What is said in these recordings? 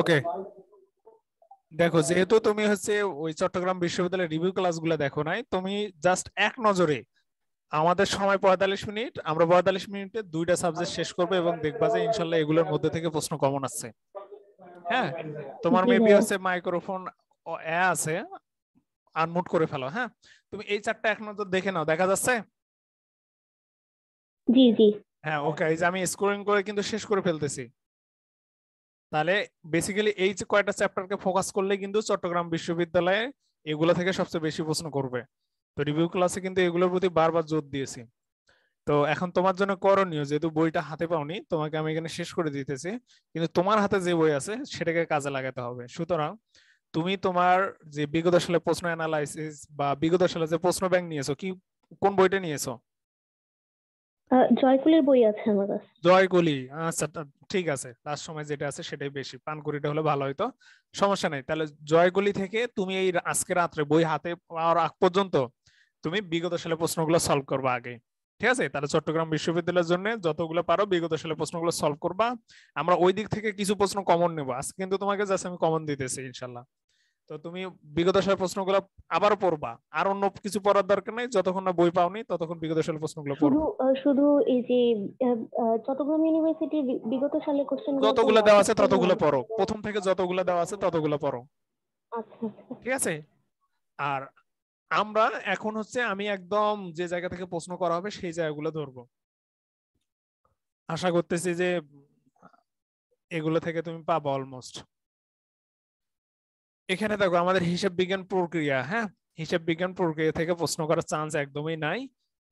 ওকে দেখো যেহেতু তুমি হচ্ছে ওই চট্টগ্রাম বিশ্ববিদ্যালয়ের রিভিউ ক্লাসগুলো দেখো নাই তুমি জাস্ট এক নজরে আমাদের সময় পঁয়তাল্লিশ মিনিট আমরা পঁয়তাল্লিশ মিনিটে দুইটা সাবজেক্ট শেষ করবো এবং দেখবা যে ইনশাল্লাহ এগুলোর মধ্যে থেকে প্রশ্ন কমন আছে হ্যাঁ তোমার মেবি হচ্ছে মাইক্রোফোন আছে আনমুট করে ফেলো হ্যাঁ তুমি এই চারটা এক নজর দেখে নাও দেখা যাচ্ছে জি জি হ্যাঁ ওকে আমি স্কোরিং করে কিন্তু শেষ করে ফেলতেছি তাহলে বেসিক্যালি এই যে কয়টা চ্যাপ্টারকে ফোকাস করলে কিন্তু চট্টগ্রাম বিশ্ববিদ্যালয়ে এগুলো থেকে সবচেয়ে বেশি প্রশ্ন করবে তো রিভিউ ক্লাসে কিন্তু এগুলোর প্রতি বারবার জোর দিয়েছি তো এখন তোমার জন্য করণীয় যেহেতু বইটা হাতে পাওনি তোমাকে আমি এখানে শেষ করে দিতেছি কিন্তু তোমার হাতে যে বই আছে সেটাকে কাজে লাগাতে হবে সুতরাং তুমি তোমার যে বিগত সালে প্রশ্ন অ্যানালাইসিস বা বিগত সালে যে প্রশ্ন ব্যাংক নিয়েছো কি কোন বইটা নিয়েছো জয়কুলির বই আছে আমার কাছে জয়কুলি আচ্ছা ঠিক আছে লাস্ট সময় যেটা আছে সেটাই বেশি পানকুড়িটা হলে ভালো সমস্যা নাই তাহলে জয়কুলি থেকে তুমি এই আজকে রাত্রে বই হাতে পাওয়ার আগ পর্যন্ত তুমি বিগত সালে প্রশ্নগুলো সলভ করবা আগে ঠিক আছে তাহলে চট্টগ্রাম বিশ্ববিদ্যালয়ের জন্য যতগুলো পারো বিগত সালে প্রশ্নগুলো সলভ করবা আমরা ওই দিক থেকে কিছু প্রশ্ন কমন নেব আজকে কিন্তু তোমাকে জাস্ট আমি কমন দিতেছি ইনশাল্লাহ তো তুমি বিগত সাল প্রশ্নগুলো আবার পড়বা আর অন্য কিছু পড়ার দরকার নাই যতক্ষণ না বই পাওনি ততক্ষণ বিগত সাল প্রশ্নগুলো পড়ো শুধু এই যে চট্টগ্রাম ইউনিভার্সিটি বিগত সালে কোশ্চেন যতগুলো দেওয়া আছে আচ্ছা, ততগুলো আচ্ছা। পড়ো প্রথম থেকে যতগুলো দেওয়া আছে ততগুলো পড়ো আচ্ছা, আচ্ছা ঠিক আছে আর আমরা এখন হচ্ছে আমি একদম যে জায়গা থেকে প্রশ্ন করা হবে সেই জায়গাগুলো ধরব আশা করতেছি যে এগুলো থেকে তুমি পাবা অলমোস্ট এখানে দেখো আমাদের হিসাব বিজ্ঞান প্রক্রিয়া হ্যাঁ হিসাব বিজ্ঞান প্রক্রিয়া থেকে প্রশ্ন করার চান্স একদমই নাই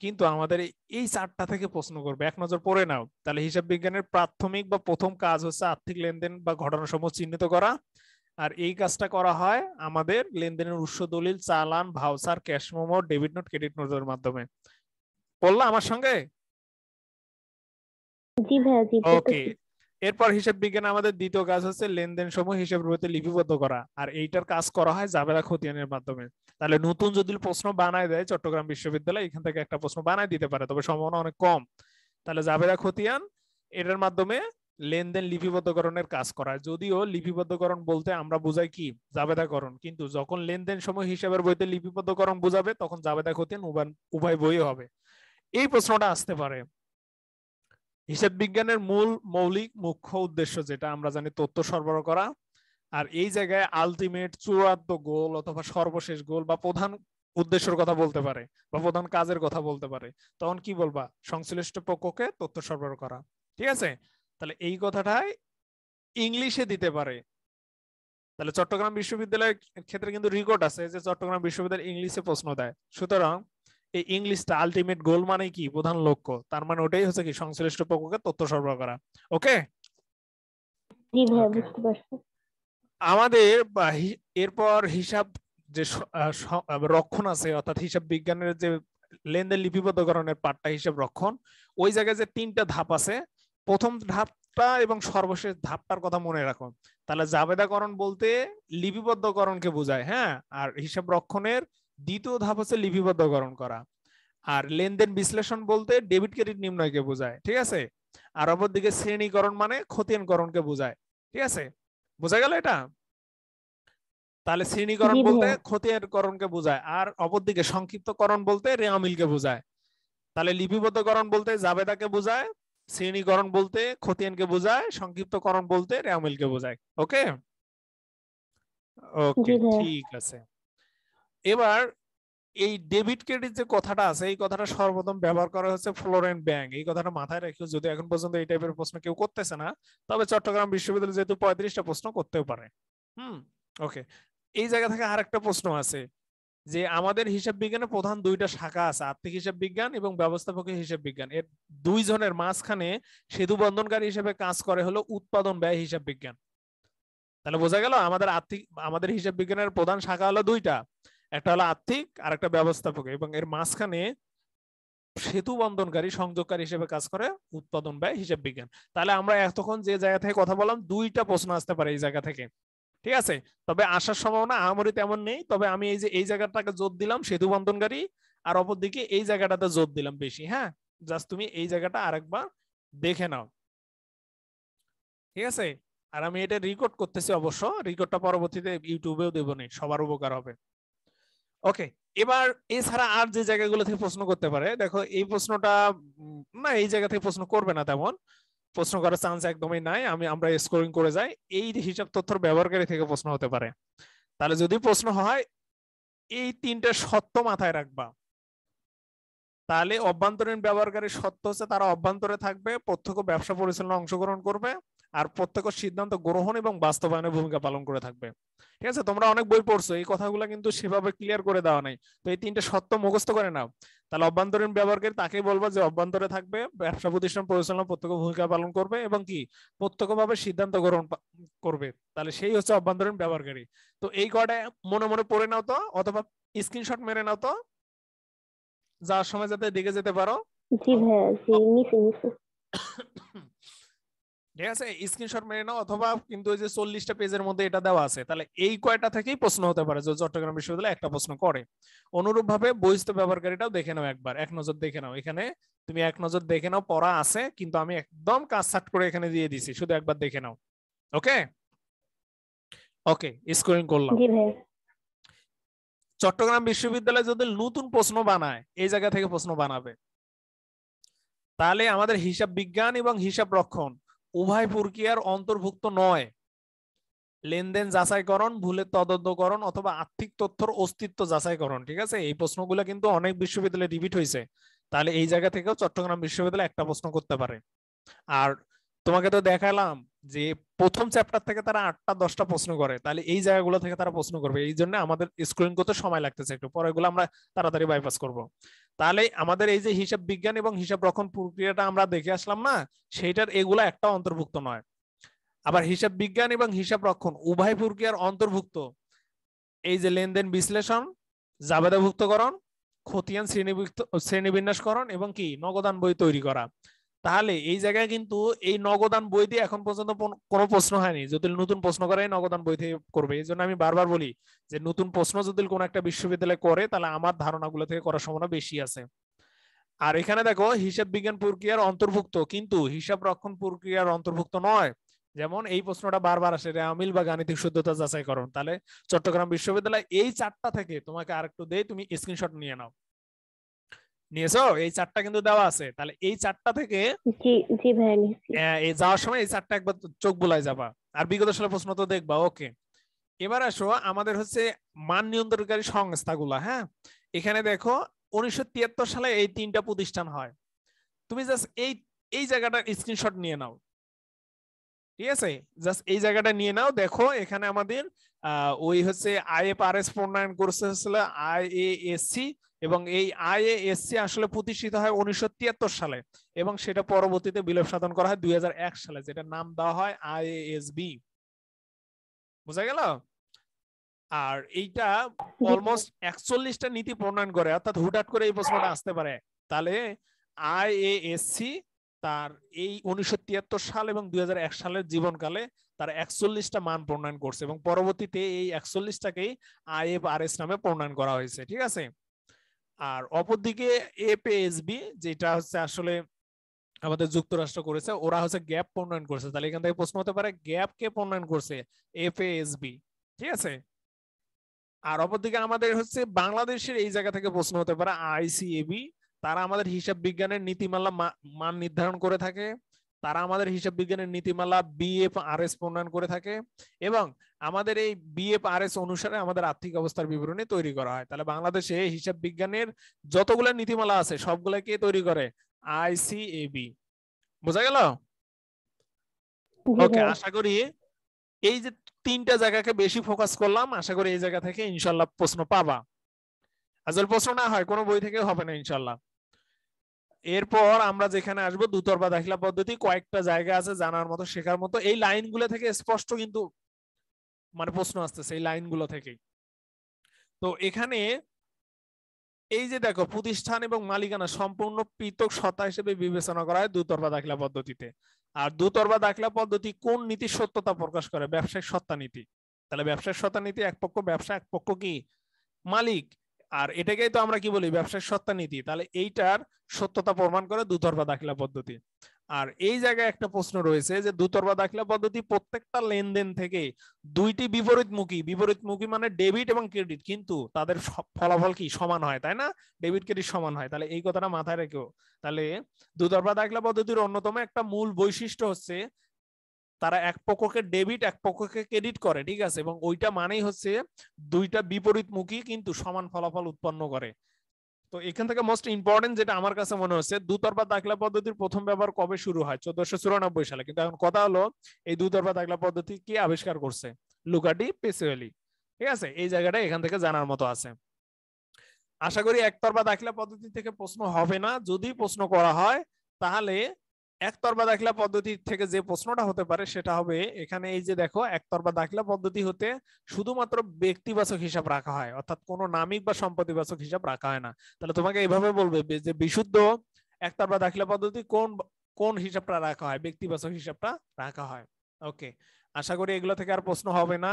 কিন্তু আমাদের এই চারটা থেকে প্রশ্ন করবে এক নজর পড়ে নাও তাহলে হিসাব বিজ্ঞানের প্রাথমিক বা প্রথম কাজ হচ্ছে আর্থিক লেনদেন বা ঘটনা সমূহ চিহ্নিত করা আর এই কাজটা করা হয় আমাদের লেনদেনের উৎস দলিল চালান voucher cash memo debit note credit নোটের মাধ্যমে বললা আমার সঙ্গে জি জি ওকে এরপর হিসাব বিজ্ঞান আমাদের দ্বিতীয় কাজ হচ্ছে লেনদেন সময় হিসাব রূপে লিপিবদ্ধ করা আর এইটার কাজ করা হয় জাবেলা খতিয়ানের মাধ্যমে তাহলে নতুন যদি প্রশ্ন বানায় দেয় চট্টগ্রাম বিশ্ববিদ্যালয় এখান থেকে একটা প্রশ্ন বানায় দিতে পারে তবে সম্ভাবনা অনেক কম তাহলে জাবেলা খতিয়ান এটার মাধ্যমে লেনদেন লিপিবদ্ধকরণের কাজ করা যদিও লিপিবদ্ধকরণ বলতে আমরা বুঝাই কি জাবেদাকরণ কিন্তু যখন লেনদেন সময় হিসাবের বইতে লিপিবদ্ধকরণ বুঝাবে তখন জাবেদা খতিয়ান উভয় বই হবে এই প্রশ্নটা আসতে পারে হিসাব বিজ্ঞানের মূল মৌলিক মুখ্য উদ্দেশ্য যেটা আমরা জানি তথ্য সরবরাহ করা আর এই জায়গায় আলটিমেট চূড়ান্ত গোল অথবা সর্বশেষ গোল বা প্রধান উদ্দেশ্যের কথা বলতে পারে বা প্রধান কাজের কথা বলতে পারে তখন কি বলবা সংশ্লিষ্ট পক্ষকে তথ্য সরবরাহ করা ঠিক আছে তাহলে এই কথাটাই ইংলিশে দিতে পারে তাহলে চট্টগ্রাম বিশ্ববিদ্যালয়ের ক্ষেত্রে কিন্তু রেকর্ড আছে যে চট্টগ্রাম বিশ্ববিদ্যালয় ইংলিশে প্রশ্ন দেয় সুতরাং এই ইংলিশটা আলটিমেট গোল মানে কি প্রধান লক্ষ্য তার মানে ওটাই হচ্ছে কি সংশ্লিষ্ট পক্ষকে তথ্য সরবরাহ করা ওকে আমাদের এরপর হিসাব যে রক্ষণ আছে অর্থাৎ হিসাব বিজ্ঞানের যে লেনদেন লিপিবদ্ধকরণের পাঠটা হিসাব রক্ষণ ওই জায়গায় যে তিনটা ধাপ আছে প্রথম ধাপটা এবং সর্বশেষ ধাপটার কথা মনে রাখো তাহলে জাবেদাকরণ বলতে লিপিবদ্ধকরণকে বোঝায় হ্যাঁ আর হিসাব রক্ষণের দ্বিতীয় ধাপ হচ্ছে লিপিবদ্ধকরণ করা আর লেনদেন বিশ্লেষণ বলতে ডেবিট ক্রেডিট নির্ণয়কে বোঝায় ঠিক আছে আর অপরদিকে শ্রেণীকরণ মানে খতিয়ানকরণকে বোঝায় ঠিক আছে বোঝা গেল এটা তাহলে শ্রেণীকরণ বলতে ক্ষতিকরণকে বোঝায় আর অপরদিকে সংক্ষিপ্তকরণ বলতে রেয়ামিলকে বোঝায় তাহলে লিপিবদ্ধকরণ বলতে জাবেদাকে বোঝায় শ্রেণীকরণ বলতে ক্ষতিয়ানকে বোঝায় সংক্ষিপ্তকরণ বলতে রেয়ামিলকে বোঝায় ওকে ওকে ঠিক আছে এবার এই ডেবিট ক্রেডিট যে কথাটা আছে এই কথাটা সর্বপ্রথম ব্যবহার করা হচ্ছে ফ্লোরেন্ট ব্যাংক এই কথাটা মাথায় রেখে যদি এখন পর্যন্ত এই টাইপের প্রশ্ন কেউ করতেছে না তবে চট্টগ্রাম বিশ্ববিদ্যালয় যেহেতু পঁয়ত্রিশটা প্রশ্ন করতেও পারে হুম ওকে এই জায়গা থেকে আর একটা প্রশ্ন আছে যে আমাদের হিসাব বিজ্ঞানে প্রধান দুইটা শাখা আছে আর্থিক হিসাব বিজ্ঞান এবং ব্যবস্থাপকের হিসাব বিজ্ঞান এর দুইজনের মাঝখানে সেতু বন্ধনকারী হিসেবে কাজ করে হলো উৎপাদন ব্যয় হিসাব বিজ্ঞান তাহলে বোঝা গেল আমাদের আর্থিক আমাদের হিসাব বিজ্ঞানের প্রধান শাখা হলো দুইটা একটা হলো আর্থিক আর একটা ব্যবস্থাপক এবং এর মাঝখানে সেতু বন্ধনকারী সংযোগকারী হিসেবে কাজ করে উৎপাদন ব্যয় হিসাব বিজ্ঞান তাহলে আমরা এতক্ষণ যে জায়গা থেকে কথা বললাম দুইটা প্রশ্ন আসতে পারে এই জায়গা থেকে ঠিক আছে তবে আসার সম্ভাবনা আমারই তেমন নেই তবে আমি এই যে এই জায়গাটাকে জোর দিলাম সেতু বন্ধনকারী আর অপরদিকে এই জায়গাটাতে জোর দিলাম বেশি হ্যাঁ জাস্ট তুমি এই জায়গাটা আরেকবার দেখে নাও ঠিক আছে আর আমি এটা রেকর্ড করতেছি অবশ্য রেকর্ডটা পরবর্তীতে ইউটিউবেও দেবো নি সবার উপকার হবে ওকে এবার এছাড়া আর যে জায়গাগুলো থেকে প্রশ্ন করতে পারে দেখো এই প্রশ্নটা না এই জায়গা থেকে প্রশ্ন করবে না তেমন প্রশ্ন করার চান্স একদমই নাই আমি আমরা স্কোরিং করে যাই এই হিসাব তথ্য ব্যবহারকারী থেকে প্রশ্ন হতে পারে তাহলে যদি প্রশ্ন হয় এই তিনটা সত্য মাথায় রাখবা তাহলে অভ্যন্তরীণ ব্যবহারকারী সত্য হচ্ছে তারা অভ্যন্তরে থাকবে প্রত্যক্ষ ব্যবসা পরিচালনা অংশগ্রহণ করবে আর প্রত্যেক সিদ্ধান্ত গ্রহণ এবং বাস্তবায়নের ভূমিকা পালন করে থাকবে ঠিক আছে তোমরা অনেক বই পড়ছো এই কথাগুলো কিন্তু সেভাবে ক্লিয়ার করে দেওয়া নাই তো এই তিনটা সত্য মুখস্থ করে নাও তাহলে অভ্যন্তরীণ ব্যবহারকারী তাকেই বলবো যে অভ্যন্তরে থাকবে ব্যবসা প্রতিষ্ঠান পরিচালনা প্রত্যক্ষ ভূমিকা পালন করবে এবং কি প্রত্যক্ষভাবে সিদ্ধান্ত গ্রহণ করবে তাহলে সেই হচ্ছে অভ্যন্তরীণ ব্যবহারকারী তো এই কটা মনে মনে পড়ে নাও তো অথবা স্ক্রিনশট মেরে নাও তো যাওয়ার সময় যাতে দেখে যেতে পারো জি ভাই জি মিস মিস ঠিক আছে স্ক্রিনশট মেরে নাও অথবা কিন্তু ওই যে চল্লিশটা পেজের মধ্যে এটা দেওয়া আছে তাহলে এই কয়টা থেকেই প্রশ্ন হতে পারে যে চট্টগ্রাম বিশ্ববিদ্যালয় একটা প্রশ্ন করে অনুরূপভাবে বহিস্থ ব্যবহারকারীটাও দেখে নাও একবার এক নজর দেখে নাও এখানে তুমি এক নজর দেখে নাও পড়া আছে কিন্তু আমি একদম কাজ সাট করে এখানে দিয়ে দিছি শুধু একবার দেখে নাও ওকে ওকে স্কোরিং করলাম চট্টগ্রাম বিশ্ববিদ্যালয় যদি নতুন প্রশ্ন বানায় এই জায়গা থেকে প্রশ্ন বানাবে তাহলে আমাদের হিসাব বিজ্ঞান এবং হিসাব রক্ষণ উভয় প্রক্রিয়ার অন্তর্ভুক্ত নয় লেনদেন যাচাইকরণ ভুলে তদন্তকরণ অথবা আর্থিক তথ্যর অস্তিত্ব যাচাইকরণ ঠিক আছে এই প্রশ্নগুলো কিন্তু অনেক বিশ্ববিদ্যালয়ে রিপিট হয়েছে তাহলে এই জায়গা থেকেও চট্টগ্রাম বিশ্ববিদ্যালয় একটা প্রশ্ন করতে পারে আর তোমাকে তো দেখালাম যে প্রথম চ্যাপ্টার থেকে তারা আটটা দশটা প্রশ্ন করে তাহলে এই জায়গাগুলো থেকে তারা প্রশ্ন করবে এই জন্য আমাদের স্কোরিং করতে সময় লাগতেছে একটু পরে এগুলো আমরা তাড়াতাড়ি বাইপাস করব তাহলে আমাদের এই যে হিসাব বিজ্ঞান এবং হিসাব রক্ষণ প্রক্রিয়াটা আমরা দেখে আসলাম না সেইটার এগুলো একটা অন্তর্ভুক্ত নয় আবার হিসাব বিজ্ঞান এবং হিসাব রক্ষণ উভয় প্রক্রিয়ার অন্তর্ভুক্ত এই যে লেনদেন বিশ্লেষণ জাবেদাভুক্তকরণ খতিয়ান শ্রেণীভুক্ত শ্রেণীবিন্যাসকরণ এবং কি নগদান বই তৈরি করা তাহলে এই জায়গায় কিন্তু এই নগদান বই দিয়ে এখন পর্যন্ত কোনো প্রশ্ন হয়নি যদি নতুন প্রশ্ন করে নগদান বই থেকে করবে এই জন্য আমি বারবার বলি যে নতুন প্রশ্ন যদি কোনো একটা বিশ্ববিদ্যালয় করে তাহলে আমার ধারণাগুলো থেকে করার সম্ভাবনা বেশি আছে আর এখানে দেখো হিসাব বিজ্ঞান প্রক্রিয়ার অন্তর্ভুক্ত কিন্তু হিসাব রক্ষণ প্রক্রিয়ার অন্তর্ভুক্ত নয় যেমন এই প্রশ্নটা বারবার আসে আমিল বা গাণিতিক শুদ্ধতা করুন তাহলে চট্টগ্রাম বিশ্ববিদ্যালয় এই চারটা থেকে তোমাকে আরেকটু দেই তুমি স্ক্রিনশট নিয়ে নাও নিয়েছো এই চারটা কিন্তু দেওয়া আছে তাহলে এই চারটা থেকে এই যাওয়ার সময় এই চারটা একবার চোখ বুলাই যাবা আর বিগত সালের প্রশ্ন তো দেখবা ওকে এবার আসো আমাদের হচ্ছে মান নিয়ন্ত্রণকারী সংস্থাগুলো হ্যাঁ এখানে দেখো উনিশশো সালে এই তিনটা প্রতিষ্ঠান হয় তুমি জাস্ট এই এই জায়গাটা স্ক্রিনশট নিয়ে নাও ঠিক আছে জাস্ট এই জায়গাটা নিয়ে নাও দেখো এখানে আমাদের ওই হচ্ছে আই এফ আর এস প্রণয়ন করছে আই এ এস সি এবং এই আইএএসসি আসলে প্রতিষ্ঠিত হয় উনিশশো সালে এবং সেটা পরবর্তীতে বিলোপ সাধন করা হয় দুই সালে যেটা নাম দেওয়া হয় আইএএসবি বোঝা গেল আর এইটা অলমোস্ট একচল্লিশটা নীতি প্রণয়ন করে অর্থাৎ হুটহাট করে এই প্রশ্নটা আসতে পারে তাহলে আইএএসসি তার এই উনিশশো সাল এবং দুই সালের জীবনকালে তার একচল্লিশটা মান প্রণয়ন করছে এবং পরবর্তীতে এই একচল্লিশটাকেই আইএফআরএস নামে প্রণয়ন করা হয়েছে ঠিক আছে আর অপরদিকে এপিএসবি যেটা হচ্ছে আসলে আমাদের যুক্তরাষ্ট্র করেছে ওরা হচ্ছে গ্যাপ প্রণয়ন করেছে তাহলে এখান থেকে প্রশ্ন হতে পারে গ্যাপ কে প্রণয়ন করছে এফএএসবি ঠিক আছে আর অপরদিকে আমাদের হচ্ছে বাংলাদেশের এই জায়গা থেকে প্রশ্ন হতে পারে আইসিএবি তারা আমাদের হিসাব বিজ্ঞানের নীতিমালা মান নির্ধারণ করে থাকে তারা আমাদের হিসাব বিজ্ঞানের নীতিমালা বিএফ আর এস প্রণয়ন করে থাকে এবং আমাদের এই বিএফ আর এস অনুসারে আমাদের আর্থিক অবস্থার বিবরণী তৈরি করা হয় তাহলে বাংলাদেশে হিসাব বিজ্ঞানের যতগুলো নীতিমালা আছে সবগুলা কে তৈরি করে আইসিএবি বোঝা গেল ওকে আশা করি এই যে তিনটা জায়গাকে বেশি ফোকাস করলাম আশা করি এই জায়গা থেকে ইনশাল্লাহ প্রশ্ন পাবা আসলে প্রশ্ন না হয় কোনো বই থেকে হবে না ইনশাল্লাহ এরপর আমরা যেখানে আসবো দুতরফা দাখিলা পদ্ধতি কয়েকটা জায়গা আছে জানার মতো শেখার মতো এই লাইনগুলো থেকে স্পষ্ট কিন্তু মানে প্রশ্ন আসতেছে এই লাইনগুলো থেকে তো এখানে এই যে দেখো প্রতিষ্ঠান এবং মালিকানা সম্পূর্ণ পৃথক সত্তা হিসেবে বিবেচনা করা হয় দুতরফা দাখিলা পদ্ধতিতে আর দুতরফা দাখিলা পদ্ধতি কোন নীতি সত্যতা প্রকাশ করে ব্যবসায়িক সত্তা নীতি তাহলে ব্যবসায়িক সত্তা নীতি এক পক্ষ ব্যবসা এক পক্ষ কি মালিক আর এটাকেই তো আমরা কি বলি ব্যবসায় সত্তা নীতি তাহলে এইটার সত্যতা প্রমাণ করে দুতরফা দাখিলা পদ্ধতি আর এই জায়গায় একটা প্রশ্ন রয়েছে যে দুতর্বা দাখিলা পদ্ধতি প্রত্যেকটা লেনদেন থেকে দুইটি বিপরীতমুখী বিপরীতমুখী মানে ডেবিট এবং ক্রেডিট কিন্তু তাদের ফলাফল কি সমান হয় তাই না ডেবিট ক্রেডিট সমান হয় তাহলে এই কথাটা মাথায় রেখো তাহলে দুতর্বা দাখিলা পদ্ধতির অন্যতম একটা মূল বৈশিষ্ট্য হচ্ছে তারা এক পক্ষকে ডেবিট এক পক্ষকে ক্রেডিট করে ঠিক আছে এবং ওইটা মানেই হচ্ছে দুইটা বিপরীতমুখী কিন্তু সমান ফলাফল উৎপন্ন করে তো এখান থেকে মোস্ট ইম্পর্টেন্ট যেটা আমার কাছে মনে হচ্ছে দুতরফা দাখলা পদ্ধতির প্রথম ব্যবহার কবে শুরু হয় চোদ্দশো চুরানব্বই সালে কিন্তু এখন কথা হলো এই দুতরফা দাখলা পদ্ধতি কি আবিষ্কার করছে লুকাটি পেসুয়েলি ঠিক আছে এই জায়গাটা এখান থেকে জানার মতো আছে আশা করি একতরফা দাখিলা পদ্ধতি থেকে প্রশ্ন হবে না যদি প্রশ্ন করা হয় তাহলে একতরবা দাখিলা পদ্ধতি থেকে যে প্রশ্নটা হতে পারে সেটা হবে এখানে এই যে দেখো একতরবা দাখিলা পদ্ধতি হতে শুধুমাত্র ব্যক্তিবাচক হিসাব রাখা হয় অর্থাৎ কোনো নামিক বা সম্পত্তিবাচক হিসাব রাখা হয় না তাহলে তোমাকে এইভাবে বলবে যে বিশুদ্ধ একতরবা দাখিলা পদ্ধতি কোন কোন হিসাবটা রাখা হয় ব্যক্তিবাচক হিসাবটা রাখা হয় ওকে আশা করি এগুলো থেকে আর প্রশ্ন হবে না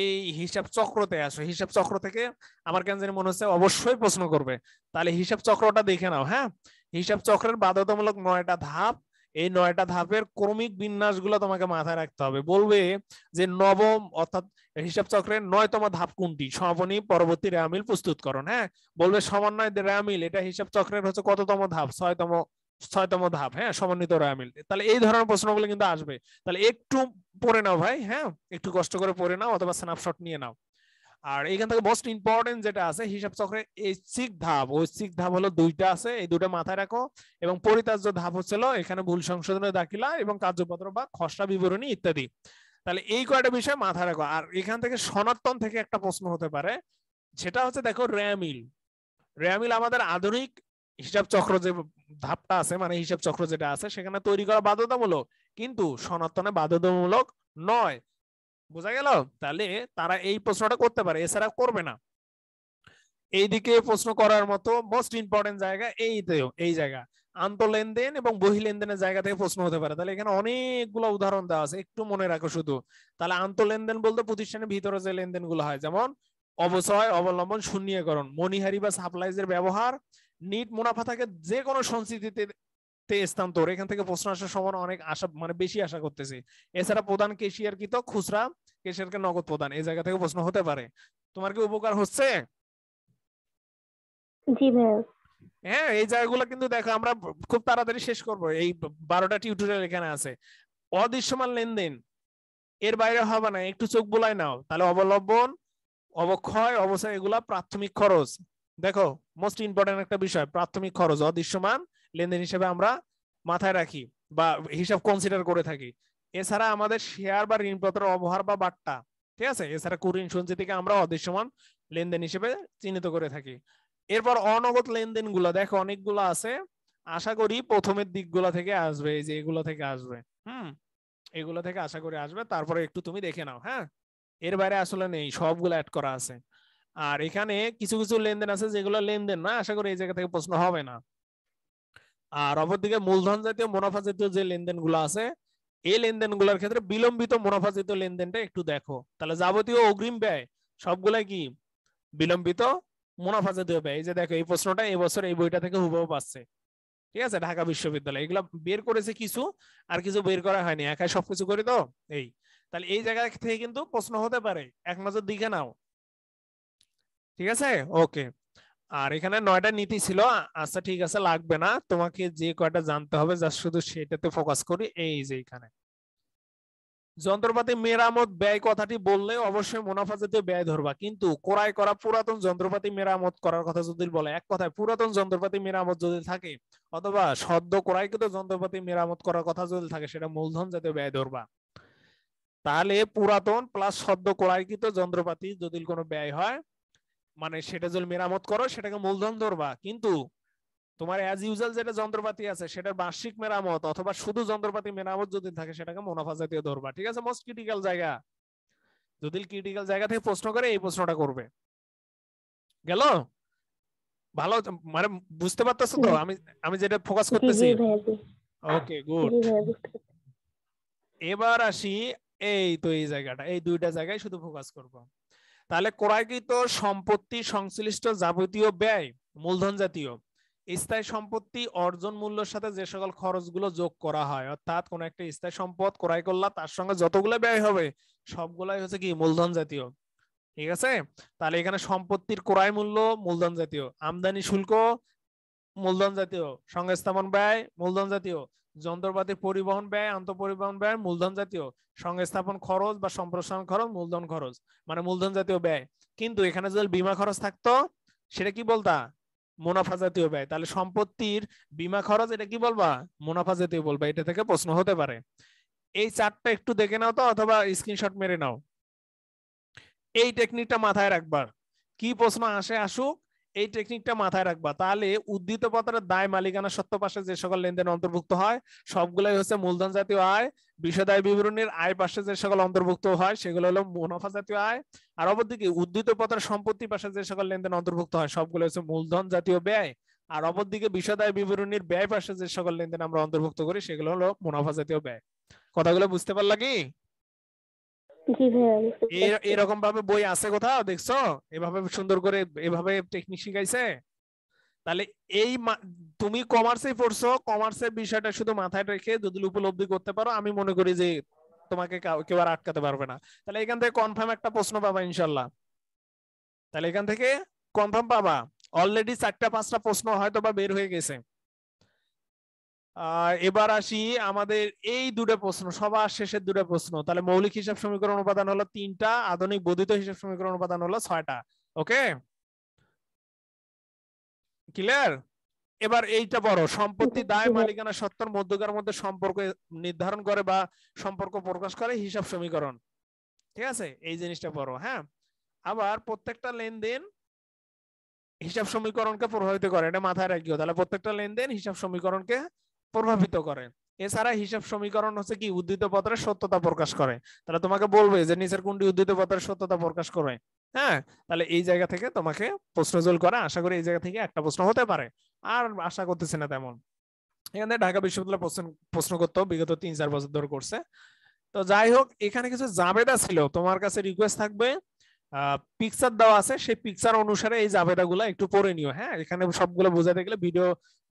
এই হিসাব চক্রতে আসো হিসাব চক্র থেকে আমার কেন জানি মনে হচ্ছে অবশ্যই প্রশ্ন করবে তাহলে হিসাব চক্রটা দেখে নাও হ্যাঁ হিসাব চক্রের বাধ্যতামূলক নয়টা ধাপ এই নয়টা ধাপের ক্রমিক বিন্যাসগুলো তোমাকে মাথায় রাখতে হবে বলবে যে নবম অর্থাৎ হিসাব চক্রের নয়তম ধাপ কোনটি সমাপনী পরবর্তী রেয়ামিল প্রস্তুত প্রস্তুতকরণ হ্যাঁ বলবে সমন্বয় রেয়ামিল এটা হিসাব চক্রের হচ্ছে কততম ধাপ ছয়তম ছয়তম ধাপ হ্যাঁ সমন্বিত রেয়ামিল তাহলে এই ধরনের প্রশ্নগুলো কিন্তু আসবে তাহলে একটু পড়ে নাও ভাই হ্যাঁ একটু কষ্ট করে পড়ে নাও অথবা স্ন্যাপশট নিয়ে নাও আর এখান থেকে মোস্ট ইম্পর্টেন্ট যেটা আছে হিসাব চক্রে ঐচ্ছিক ধাপ ঐচ্ছিক ধাপ হলো দুইটা আছে এই দুটো মাথায় রাখো এবং পরিতার্য ধাপ হচ্ছিল এখানে ভুল সংশোধনের দাখিলা এবং কার্যপত্র বা খসড়া বিবরণী ইত্যাদি তাহলে এই কয়টা বিষয় মাথায় রাখো আর এখান থেকে সনাতন থেকে একটা প্রশ্ন হতে পারে সেটা হচ্ছে দেখো র্যামিল র্যামিল আমাদের আধুনিক হিসাব চক্র যে ধাপটা আছে মানে হিসাব চক্র যেটা আছে সেখানে তৈরি করা বাধ্যতামূলক কিন্তু সনাতনে বাধ্যতামূলক নয় বোঝা গেল তাহলে তারা এই প্রশ্নটা করতে পারে এছাড়া করবে না এইদিকে প্রশ্ন করার মতো মোস্ট ইম্পর্টেন্ট জায়গা এইতেও এই জায়গা আন্ত লেনদেন এবং বহি লেনদেনের জায়গা থেকে প্রশ্ন হতে পারে তাহলে এখানে অনেকগুলো উদাহরণ দেওয়া আছে একটু মনে রাখো শুধু তাহলে আন্ত লেনদেন বলতে প্রতিষ্ঠানের ভিতরে যে লেনদেন গুলো হয় যেমন অবসয় অবলম্বন শূন্যীকরণ মনিহারি বা সাপ্লাইজের ব্যবহার নিট মুনাফা থাকে যে কোনো সংস্কৃতিতে তে তোর এখান থেকে প্রশ্ন আসার সময় অনেক আশা মানে বেশি আশা করতেছি এছাড়া প্রধান কেশিয়ার কি তো খুচরা কেশিয়ারকে নগদ প্রদান এই জায়গা থেকে প্রশ্ন হতে পারে তোমার কি উপকার হচ্ছে জি হ্যাঁ এই জায়গাগুলো কিন্তু দেখো আমরা খুব তাড়াতাড়ি শেষ করব এই বারোটা টিউটোরিয়াল এখানে আছে অদৃশ্যমান লেনদেন এর বাইরে হবে না একটু চোখ বোলাই নাও তাহলে অবলম্বন অবক্ষয় অবসায় এগুলা প্রাথমিক খরচ দেখো মোস্ট ইম্পর্টেন্ট একটা বিষয় প্রাথমিক খরচ অদৃশ্যমান লেনদেন হিসেবে আমরা মাথায় রাখি বা হিসাব কনসিডার করে থাকি এছাড়া আমাদের শেয়ার বা ঋণপত্র অবহার বা বার্তা ঠিক আছে এছাড়া কুরিন থেকে আমরা অদৃশ্যমান লেনদেন হিসেবে চিহ্নিত করে থাকি এরপর অনগত লেনদেন গুলা দেখো অনেকগুলো আছে আশা করি প্রথমের দিকগুলা থেকে আসবে এই যে এগুলো থেকে আসবে হুম এগুলো থেকে আশা করি আসবে তারপরে একটু তুমি দেখে নাও হ্যাঁ এর বাইরে আসলে নেই সবগুলো অ্যাড করা আছে আর এখানে কিছু কিছু লেনদেন আছে যেগুলো লেনদেন না আশা করি এই জায়গা থেকে প্রশ্ন হবে না আর অপরদিকে মূলধন জাতীয় মুনাফা জাতীয় যে লেনদেনগুলো আছে এই লেনদেনগুলোর ক্ষেত্রে বিলম্বিত মুনাফা জাতীয় লেনদেনটা একটু দেখো তাহলে যাবতীয় অগ্রিম ব্যয় সবগুলাই কি বিলম্বিত মুনাফা জাতীয় ব্যয় এই যে দেখো এই প্রশ্নটা এবছর এই বইটা থেকে হুবহু পাচ্ছে ঠিক আছে ঢাকা বিশ্ববিদ্যালয় এগুলো বের করেছে কিছু আর কিছু বের করা হয়নি একাই সবকিছু করি তো এই তাহলে এই জায়গা থেকে কিন্তু প্রশ্ন হতে পারে এক নজর দিকে নাও ঠিক আছে ওকে আর এখানে নয়টা নীতি ছিল আচ্ছা ঠিক আছে লাগবে না তোমাকে যে কয়টা জানতে হবে যা শুধু সেটাতে ফোকাস করি এই যে এখানে যন্ত্রপাতি মেরামত ব্যয় কথাটি বললে অবশ্যই মুনাফা জাতীয় ব্যয় ধরবা কিন্তু কোরআ করা পুরাতন যন্ত্রপাতি মেরামত করার কথা যদি বলে এক কথায় পুরাতন যন্ত্রপাতি মেরামত যদি থাকে অথবা সদ্য কোরআকৃত যন্ত্রপাতি মেরামত করার কথা যদি থাকে সেটা মূলধন জাতীয় ব্যয় ধরবা তাহলে পুরাতন প্লাস সদ্য কোরআকৃত যন্ত্রপাতি যদি কোনো ব্যয় হয় মানে সেটা যদি মেরামত করো সেটাকে মূলধন ধরবা কিন্তু তোমার অ্যাজ ইউজাল যেটা যন্ত্রপাতি আছে সেটার বার্ষিক মেরামত অথবা শুধু যন্ত্রপাতি মেরামত যদি থাকে সেটাকে মুনাফা জাতীয় ধরবা ঠিক আছে মোস্ট ক্রিটিক্যাল জায়গা যদি ক্রিটিক্যাল জায়গা থেকে প্রশ্ন করে এই প্রশ্নটা করবে গেল ভালো মানে বুঝতে পারতেছো তো আমি আমি যেটা ফোকাস করতেছি ওকে গুড এবার আসি এই তো এই জায়গাটা এই দুইটা জায়গায় শুধু ফোকাস করবো তাহলে ক্রয়কৃত সম্পত্তি সংশ্লিষ্ট যাবতীয় ব্যয় মূলধন জাতীয় স্থায়ী সম্পত্তি অর্জন মূল্যের সাথে যে সকল খরচগুলো যোগ করা হয় অর্থাৎ কোন একটা স্থায়ী সম্পদ ক্রয় করলা তার সঙ্গে যতগুলো ব্যয় হবে সবগুলাই হচ্ছে কি মূলধন জাতীয় ঠিক আছে তাহলে এখানে সম্পত্তির ক্রয় মূল্য মূলধন জাতীয় আমদানি শুল্ক মূলধন জাতীয় সংস্থাপন ব্যয় মূলধন জাতীয় যন্ত্রপাতি পরিবহন ব্যয় আন্ত পরিবহন ব্যয় মূলধন জাতীয় সংস্থাপন খরচ বা সম্প্রসারণ খরচ মূলধন খরচ মানে মূলধন জাতীয় ব্যয় কিন্তু এখানে যদি বিমা খরচ থাকতো সেটা কি বলতা মুনাফা জাতীয় ব্যয় তাহলে সম্পত্তির বিমা খরচ এটা কি বলবা মুনাফা জাতীয় বলবা এটা থেকে প্রশ্ন হতে পারে এই চারটা একটু দেখে নাও তো অথবা স্ক্রিনশট মেরে নাও এই টেকনিকটা মাথায় রাখবার কি প্রশ্ন আসে আসুক এই টেকনিকটা মাথায় রাখবা তাহলে উদ্দিত পত্রের দায় মালিকানা সত্য পাশে যে সকল লেনদেন অন্তর্ভুক্ত হয় সবগুলাই হচ্ছে মূলধন জাতীয় আয় বিষদায় বিবরণীর আয় পাশে যে সকল অন্তর্ভুক্ত হয় সেগুলো হলো মুনাফা জাতীয় আয় আর অপরদিকে উদ্দিত পত্রের সম্পত্তি পাশে যে সকল লেনদেন অন্তর্ভুক্ত হয় সবগুলো হচ্ছে মূলধন জাতীয় ব্যয় আর অপরদিকে বিষদায় বিবরণীর ব্যয় পাশে যে সকল লেনদেন আমরা অন্তর্ভুক্ত করি সেগুলো হলো মুনাফা জাতীয় ব্যয় কথাগুলো বুঝতে পারলা কি এরকম ভাবে বই আছে কোথাও দেখছো এভাবে সুন্দর করে এভাবে টেকনিক শিখাইছে তাহলে এই তুমি কমার্সে পড়ছো কমার্সের বিষয়টা শুধু মাথায় রেখে যদি উপলব্ধি করতে পারো আমি মনে করি যে তোমাকে কেউ আর আটকাতে পারবে না তাহলে এখান থেকে কনফার্ম একটা প্রশ্ন পাবা ইনশাল্লাহ তাহলে এখান থেকে কনফার্ম পাবা অলরেডি চারটা পাঁচটা প্রশ্ন হয়তো বা বের হয়ে গেছে আর এবার আসি আমাদের এই দুটো প্রশ্ন সবার শেষের দুটো প্রশ্ন তাহলে মৌলিক হিসাব সমীকরণ উপাদান হলো তিনটা আধুনিক বর্ধিত হিসাব সমীকরণ উপাদান হলো ছয়টা ওকে ক্লিয়ার এবার এইটা বড় সম্পত্তি দায় মালিকানা সত্তর মধ্যকার মধ্যে সম্পর্ক নির্ধারণ করে বা সম্পর্ক প্রকাশ করে হিসাব সমীকরণ ঠিক আছে এই জিনিসটা বড় হ্যাঁ আবার প্রত্যেকটা লেনদেন হিসাব সমীকরণকে প্রভাবিত করে এটা মাথায় রাখিও তাহলে প্রত্যেকটা লেনদেন হিসাব সমীকরণকে প্রভাবিত করে এছাড়া হিসাব সমীকরণ হচ্ছে কি উদ্ধৃত পত্রের সত্যতা প্রকাশ করে তাহলে তোমাকে বলবে যে নিচের কোনটি উদ্ধৃত পত্রের সত্যতা প্রকাশ করে হ্যাঁ তাহলে এই জায়গা থেকে তোমাকে প্রশ্ন জল করে আশা করি এই জায়গা থেকে একটা প্রশ্ন হতে পারে আর আশা করতেছি না তেমন এখানে ঢাকা বিশ্ববিদ্যালয় প্রশ্ন প্রশ্ন করতো বিগত তিন চার বছর ধরে করছে তো যাই হোক এখানে কিছু জাবেদা ছিল তোমার কাছে রিকোয়েস্ট থাকবে পিকচার দেওয়া আছে সেই পিকচার অনুসারে এই জাবেদাগুলো একটু পরে নিও হ্যাঁ এখানে সবগুলো বোঝাতে গেলে ভিডিও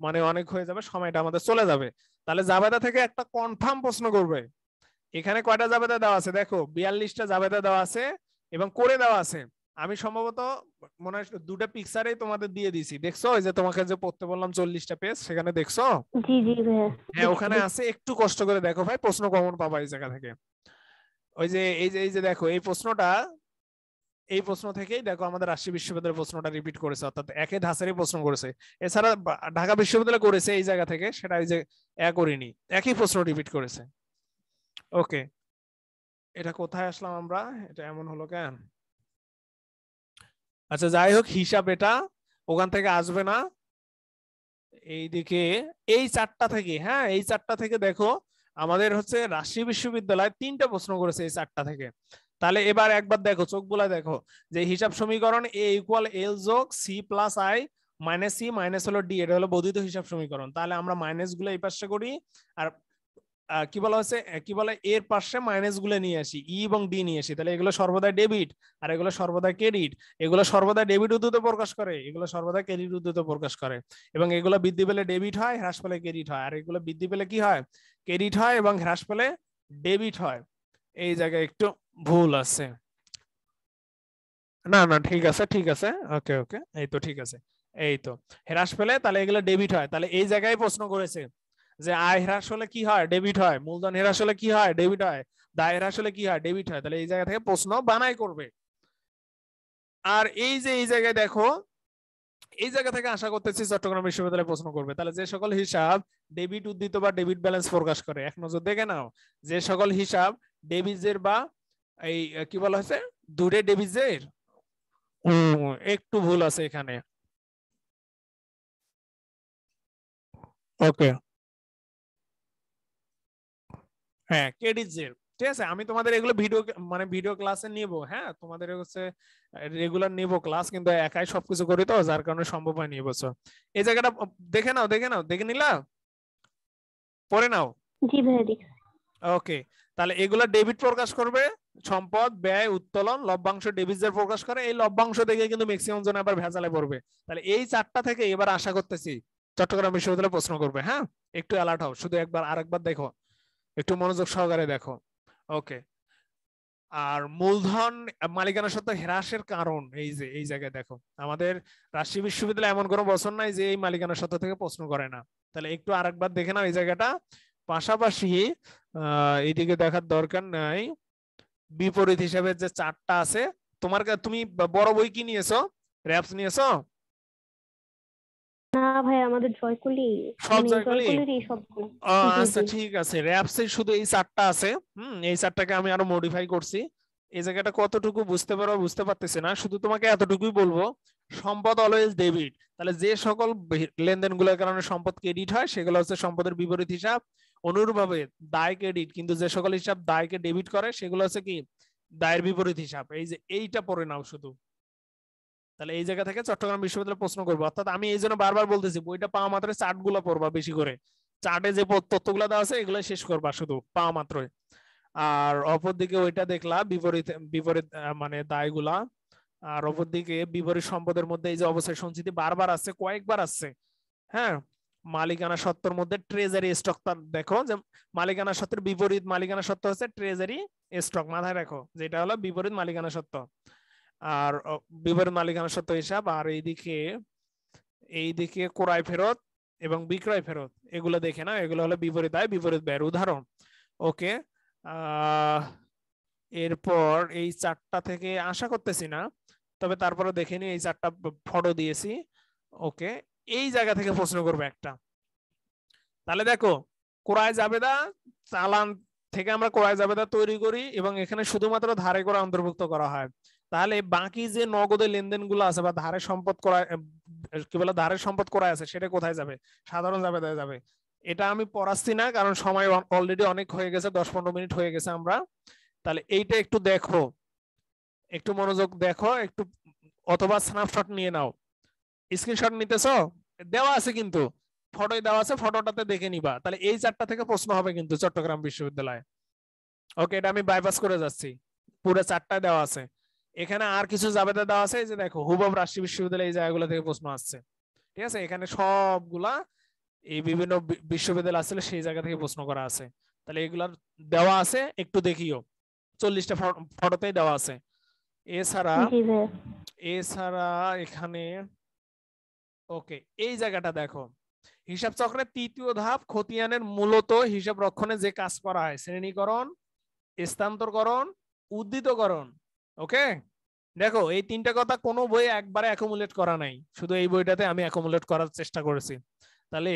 মানে অনেক হয়ে যাবে সময়টা আমাদের চলে যাবে তাহলে জাবেদা থেকে একটা কনফার্ম প্রশ্ন করবে এখানে কয়টা জাবেদা দেওয়া আছে দেখো বিয়াল্লিশটা জাবেদা দেওয়া আছে এবং করে দেওয়া আছে আমি সম্ভবত মনে হয় দুটো পিকচারেই তোমাদের দিয়ে দিছি দেখছো ওই যে তোমাকে যে পড়তে বললাম চল্লিশটা পেজ সেখানে দেখছো হ্যাঁ ওখানে আছে একটু কষ্ট করে দেখো ভাই প্রশ্ন কমন পাবা এই জায়গা থেকে ওই যে এই যে এই যে দেখো এই প্রশ্নটা এই প্রশ্ন থেকেই দেখো আমাদের রাজশাহী বিশ্ববিদ্যালয়ের প্রশ্নটা রিপিট করেছে অর্থাৎ একে ধাঁচেরই প্রশ্ন করেছে এছাড়া ঢাকা বিশ্ববিদ্যালয় করেছে এই জায়গা থেকে সেটা এই যে এ করিনি একই প্রশ্ন রিপিট করেছে ওকে এটা কোথায় আসলাম আমরা এটা এমন হলো কেন আচ্ছা যাই হোক হিসাব এটা ওখান থেকে আসবে না এই দিকে এই চারটা থেকে হ্যাঁ এই চারটা থেকে দেখো আমাদের হচ্ছে রাজশাহী বিশ্ববিদ্যালয় তিনটা প্রশ্ন করেছে এই চারটা থেকে তাহলে এবার একবার দেখো চোখ বুলা দেখো যে হিসাব সমীকরণ এ ইকুয়াল এল যোগ C plus I minus C minus হলো ডি এটা হলো বর্ধিত হিসাব সমীকরণ তাহলে আমরা মাইনাস গুলো এই পাশে করি আর কি বলা হচ্ছে কি বলে এর পাশে মাইনাস গুলো নিয়ে আসি ই e এবং ডি নিয়ে আসি তাহলে এগুলো সর্বদা ডেবিট আর এগুলো সর্বদা ক্রেডিট এগুলো সর্বদা ডেবিট উদ্যুতে প্রকাশ করে এগুলো সর্বদা ক্রেডিট উদ্যুতে প্রকাশ করে এবং এগুলো বৃদ্ধি পেলে ডেবিট হয় হ্রাস পেলে ক্রেডিট হয় আর এগুলো বৃদ্ধি পেলে কি হয় ক্রেডিট হয় এবং হ্রাস পেলে ডেবিট হয় এই জায়গায় একটু ভুল আছে না না ঠিক আছে ঠিক আছে ওকে ওকে এই তো ঠিক আছে এই তো হ্রাস পেলে তাহলে এগুলো ডেবিট হয় তাহলে এই জায়গায় প্রশ্ন করেছে যে আয় হ্রাস হলে কি হয় ডেবিট হয় মূলধন হ্রাস হলে কি হয় ডেবিট হয় দায় হ্রাস হলে কি হয় ডেবিট হয় তাহলে এই জায়গা থেকে প্রশ্ন বানাই করবে আর এই যে এই জায়গায় দেখো এই জায়গা থেকে আশা করতেছি চট্টগ্রাম বিশ্ববিদ্যালয়ে প্রশ্ন করবে তাহলে যে সকল হিসাব ডেবিট উদ্দিত বা ডেবিট ব্যালেন্স প্রকাশ করে এক নজর দেখে নাও যে সকল হিসাব ডেভিজের বা এই কি বলা হয়েছে দূরে ডেভিজের একটু ভুল আছে এখানে ওকে হ্যাঁ কেডিজের ঠিক আছে আমি তোমাদের এগুলো ভিডিও মানে ভিডিও ক্লাসে নিব হ্যাঁ তোমাদের হচ্ছে রেগুলার নিব ক্লাস কিন্তু একাই সবকিছু করি তো যার কারণে সম্ভব হয় নিয়ে এবছর এই জায়গাটা দেখে নাও দেখে নাও দেখে নিলা পরে নাও জি ভাই ওকে তাহলে এগুলা ডেবিট প্রকাশ করবে সম্পদ ব্যয় উত্তোলন লভ্যাংশ ডেবিট যার প্রকাশ করে এই লভ্যাংশ দেখে কিন্তু ম্যাক্সিমাম জন আবার ভেজালে পড়বে তাহলে এই চারটা থেকে এবার আশা করতেছি চট্টগ্রাম বিশ্ববিদ্যালয়ে প্রশ্ন করবে হ্যাঁ একটু অ্যালার্ট হও শুধু একবার আরেকবার দেখো একটু মনোযোগ সহকারে দেখো ওকে আর মূলধন মালিকানা সত্ত্বা হ্রাসের কারণ এই যে এই জায়গায় দেখো আমাদের রাজশাহী বিশ্ববিদ্যালয় এমন কোনো বছর নাই যে এই মালিকানা সত্ত্বা থেকে প্রশ্ন করে না তাহলে একটু আরেকবার দেখে নাও এই জায়গাটা পাশাপাশি এদিকে দেখার দরকার নাই বিপরীত হিসাবে যে চারটা আছে তোমার তুমি বড় বই কি নিয়েছো র্যাপস নিয়েছো আমাদের সব মানে আচ্ছা ঠিক আছে শুধু এই চারটা আছে এই চারটাকে আমি আরো মডিফাই করছি এই জায়গাটা কতটুকু বুঝতে পারো বুঝতে পারতেছি না শুধু তোমাকে এতটুকুই বলবো সম্পদ অলওয়েজ ডেবিট তাহলে যে সকল লেনদেনগুলোর কারণে সম্পদ ক্রেডিট হয় সেগুলো হচ্ছে সম্পদের বিপরীত হিসাব অনুরূপভাবে দায় ক্রেডিট কিন্তু যে সকল হিসাব দায়কে ডেবিট করে সেগুলো হচ্ছে কি দায়ের বিপরীত হিসাব এই যে এইটা পড়ে নাও শুধু তাহলে এই জায়গা থেকে চট্টগ্রাম বিশ্ববিদ্যালয় প্রশ্ন করবো অর্থাৎ আমি এই জন্য বারবার বলতেছি বইটা পাওয়া মাত্র গুলো পড়বা বেশি করে চার্টে যে তথ্যগুলো দেওয়া আছে এগুলো শেষ করবা শুধু পাওয়া মাত্রই আর অপরদিকে ওইটা দেখলা বিপরীত বিপরীত মানে দায়গুলা আর অপরদিকে বিপরীত সম্পদের মধ্যে এই যে অবস্থায় সঞ্চিতি বারবার আসছে কয়েকবার আসছে হ্যাঁ মালিকানা সত্ত্বর মধ্যে ট্রেজারি স্টক দেখো যে মালিকানা সত্তর বিপরীত মালিকানা সত্ত্ব হচ্ছে ট্রেজারি স্টক মাথায় রাখো যেটা হলো বিপরীত মালিকানা সত্ত্ব আর বিপরীত মালিকানা সত্ত্ব হিসাব আর এইদিকে এইদিকে ক্রয় ফেরত এবং বিক্রয় ফেরত এগুলো দেখে না এগুলো হলো বিপরীত আয় বিপরীত ব্যয়ের উদাহরণ ওকে আহ এরপর এই চারটা থেকে আশা করতেছি না তবে তারপরে দেখে নিই এই চারটা ফটো দিয়েছি ওকে এই জায়গা থেকে প্রশ্ন করবে একটা তাহলে দেখো যাবে জাবেদা চালান থেকে আমরা যাবে জাবেদা তৈরি করি এবং এখানে শুধুমাত্র ধারে করা অন্তর্ভুক্ত করা হয় তাহলে বাকি যে নগদে লেনদেন গুলো আছে বা ধারে সম্পদ করা কি বলে ধারে সম্পদ করা আছে সেটা কোথায় যাবে সাধারণ জাবেদায় যাবে এটা আমি পড়াচ্ছি না কারণ সময় অলরেডি অনেক হয়ে গেছে দশ পনেরো মিনিট হয়ে গেছে আমরা তাহলে এইটা একটু দেখো একটু মনোযোগ দেখো একটু অথবা স্ন্যাপশট নিয়ে নাও স্ক্রিনশট নিতেছ দেওয়া আছে কিন্তু ফটোয় দেওয়া আছে ফটোটাতে দেখে নিবা তাহলে এই চারটা থেকে প্রশ্ন হবে কিন্তু চট্টগ্রাম বিশ্ববিদ্যালয়ে ওকে এটা আমি বাইপাস করে যাচ্ছি পুরো চারটা দেওয়া আছে এখানে আর কিছু যাবে দেওয়া আছে যে দেখো হুবব রাষ্ট্রীয় বিশ্ববিদ্যালয় এই জায়গাগুলো থেকে প্রশ্ন আসছে ঠিক আছে এখানে সবগুলা এই বিভিন্ন বিশ্ববিদ্যালয় আসলে সেই জায়গা থেকে প্রশ্ন করা আছে তাহলে এগুলার দেওয়া আছে একটু দেখিও চল্লিশটা ফটোতেই দেওয়া আছে এছাড়া এছাড়া এখানে ওকে এই জায়গাটা দেখো হিসাব চক্রের তৃতীয় ধাপ খতিয়ানের মূলত হিসাব রক্ষণে যে কাজ করা হয় শ্রেণীকরণ স্থানান্তরকরণ উদ্দিতকরণ ওকে দেখো এই তিনটা কথা কোনো বই একবারে অ্যাকুমুলেট করা নাই শুধু এই বইটাতে আমি অ্যাকুমুলেট করার চেষ্টা করেছি তাহলে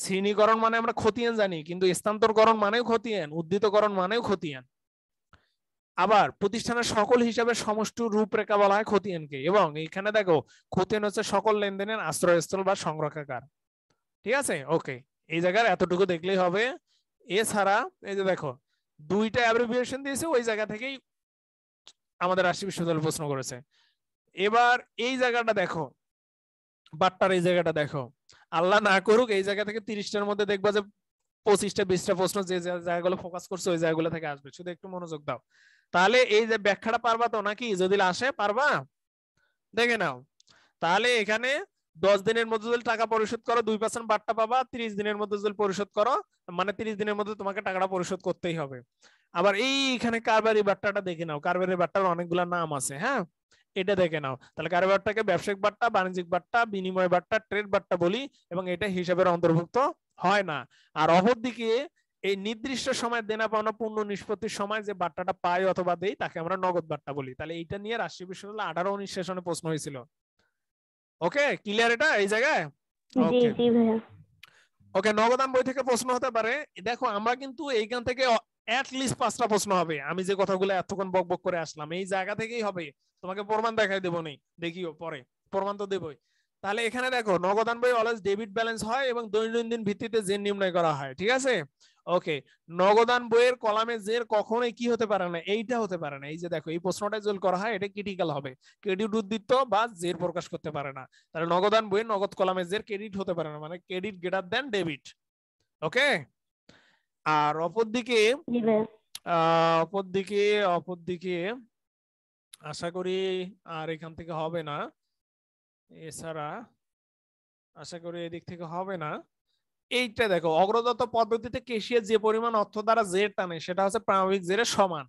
শ্রেণীকরণ মানে আমরা খতিয়ান জানি কিন্তু স্থানান্তরকরণ মানেও খতিয়ান উদ্দিতকরণ মানেও খতিয়ান আবার প্রতিষ্ঠানের সকল হিসাবে সমষ্টি রূপরেখা বলা হয় খতিয়ানকে এবং এখানে দেখো খতিয়ান হচ্ছে সকল লেনদেনের আশ্রয়স্থল বা সংরক্ষাকার ঠিক আছে ওকে এই জায়গার এতটুকু দেখলেই হবে এছাড়া এই যে দেখো দুইটা অ্যাব্রিভিয়েশন দিয়েছে ওই জায়গা থেকেই আমাদের রাশি বিশ্ববিদ্যালয় প্রশ্ন করেছে এবার এই জায়গাটা দেখো বাট্টার এই জায়গাটা দেখো আল্লাহ না করুক এই জায়গা থেকে তিরিশটার মধ্যে দেখবা যে পঁচিশটা বিশটা প্রশ্ন যে জায়গাগুলো ফোকাস করছে ওই জায়গাগুলো থেকে আসবে শুধু একটু মনোযোগ দাও তাহলে এই যে ব্যাখ্যাটা পারবা তো নাকি যদি আসে পারবা দেখে নাও তাহলে এখানে দশ দিনের মধ্যে যদি টাকা পরিশোধ করো দুই পার্সেন্ট বার্তা পাবা ত্রিশ দিনের মধ্যে যদি পরিশোধ করো মানে ত্রিশ দিনের মধ্যে তোমাকে টাকাটা পরিশোধ করতেই হবে আবার এইখানে কারবারি বার্তাটা দেখে নাও কারবারি বার্তার অনেকগুলো নাম আছে হ্যাঁ এটা দেখে নাও তাহলে কারবারটাকে ব্যবসায়িক বার্তা বাণিজ্যিক বার্তা বিনিময় বার্তা ট্রেড বার্তা বলি এবং এটা হিসাবের অন্তর্ভুক্ত হয় না আর অপর দিকে এই নির্দিষ্ট সময় দেনা পাওনা পূর্ণ নিষ্পত্তির সময় যে বার্তাটা পায় অথবা দেই তাকে আমরা নগদ বার্তা বলি তাহলে এইটা নিয়ে রাষ্ট্রীয় বিশ্ববিদ্যালয় আঠারো উনিশ সেশনে প্রশ্ন হয়েছিল ওকে ক্লিয়ার এটা এই জায়গায় ওকে নগদাম বই থেকে প্রশ্ন হতে পারে দেখো আমরা কিন্তু এইখান থেকে অ্যাটলিস্ট পাঁচটা প্রশ্ন হবে আমি যে কথাগুলো এতক্ষণ বক বক করে আসলাম এই জায়গা থেকেই হবে তোমাকে প্রমাণ দেখাই দেবো নেই দেখিও পরে প্রমাণ তো দেবই তাহলে এখানে দেখো নগদান বই অলওয়েজ ডেবিট ব্যালেন্স হয় এবং দৈনন্দিন ভিত্তিতে যে নির্ণয় করা হয় ঠিক আছে ওকে নগদান বইয়ের কলামে জের কখনোই কি হতে পারে না এইটা হতে পারে না এই যে দেখো এই প্রশ্নটা জল করা হয় এটা ক্রিটিক্যাল হবে ক্রেডিট উদ্দিত বা জের প্রকাশ করতে পারে না তাহলে নগদান বইয়ের নগদ কলামে জের ক্রেডিট হতে পারে না মানে credit greater than debit okay আর অপর অপর দিকে দিকে অপর দিকে আশা করি আর এখান থেকে হবে না এছাড়া আশা করি এদিক থেকে হবে না এইটা দেখো অগ্রদত্ত পদ্ধতিতে কেশিয়া যে পরিমাণ অর্থ দ্বারা জের টানে সেটা হচ্ছে প্রামাণিক জেরে সমান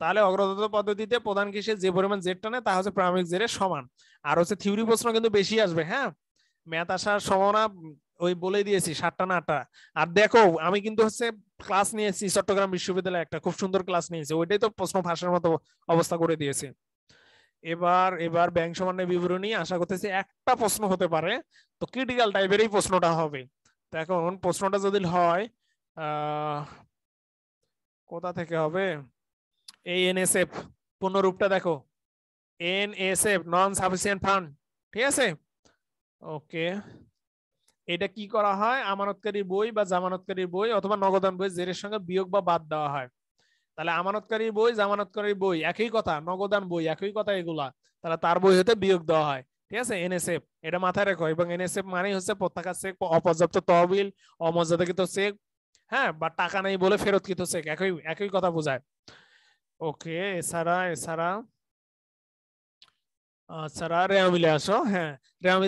তাহলে অগ্রদত্ত পদ্ধতিতে প্রধান কেশিয়া যে পরিমাণ জের টানে তা হচ্ছে প্রামাণিক জেরে সমান আর হচ্ছে থিওরি প্রশ্ন কিন্তু বেশি আসবে হ্যাঁ ম্যাথ আসার সম্ভাবনা ওই বলে দিয়েছি সাতটা না আটটা আর দেখো আমি কিন্তু হচ্ছে ক্লাস নিয়েছি চট্টগ্রাম বিশ্ববিদ্যালয়ে একটা খুব সুন্দর ক্লাস নিয়েছি ওইটাই তো প্রশ্ন ফাঁসের মতো অবস্থা করে দিয়েছে এবার এবার ব্যাংক সামান্য বিবরণী আশা করতেছি একটা প্রশ্ন হতে পারে তো ক্রিটিক্যাল টাইপেরই প্রশ্নটা হবে এখন প্রশ্নটা যদি হয় কোথা থেকে হবে এই এফ পূর্ণরূপটা দেখো এফ নন সাফিসিয়েন্ট ফান্ড ঠিক আছে ওকে এটা কি করা হয় আমানতকারী বই বা জামানতকারী বই অথবা নগদান বই জেরের সঙ্গে বিয়োগ বা বাদ দেওয়া হয় তাহলে আমানতকারী বই জামানতকারী বই একই কথা নগদান বই একই কথা এগুলা তাহলে তার বই হতে বিয়োগ দেওয়া হয় ঠিক আছে এনএসএফ এটা মাথায় রাখো এবং এনএসএফ মানেই হচ্ছে প্রত্যাকার চেক অপর্যাপ্ত তহবিল অমর্যাদাকৃত চেক হ্যাঁ বা টাকা নেই বলে ফেরতকৃত চেক একই একই কথা বোঝায় ওকে এছাড়া এছাড়া আচ্ছা আসো হ্যাঁ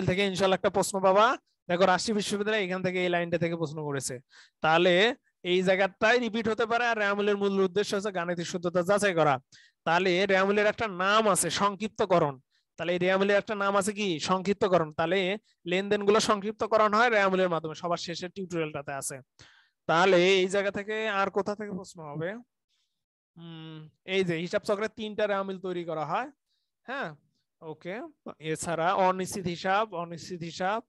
থেকে ইনশাল্লাহ একটা প্রশ্ন পাবা দেখো রাষ্ট্রীয় বিশ্ববিদ্যালয় এখান থেকে এই লাইনটা থেকে প্রশ্ন করেছে তাহলে এই জায়গাটাই রিপিট হতে পারে আর মূল উদ্দেশ্য হচ্ছে গাণিতিক শুদ্ধতা যাচাই করা তাহলে রেওয়ামিলের একটা নাম আছে সংক্ষিপ্তকরণ তাহলে এই রেয়ামুলের একটা নাম আছে কি সংক্ষিপ্তকরণ তাহলে লেনদেনগুলো সংক্ষিপ্তকরণ হয় রেয়ামুলের মাধ্যমে সবার শেষের টিউটোরিয়ালটাতে আছে তাহলে এই জায়গা থেকে আর কোথা থেকে প্রশ্ন হবে এই যে হিসাব চক্রে তিনটা রেয়ামিল তৈরি করা হয় হ্যাঁ ওকে এছাড়া অনিশ্চিত হিসাব অনিশ্চিত হিসাব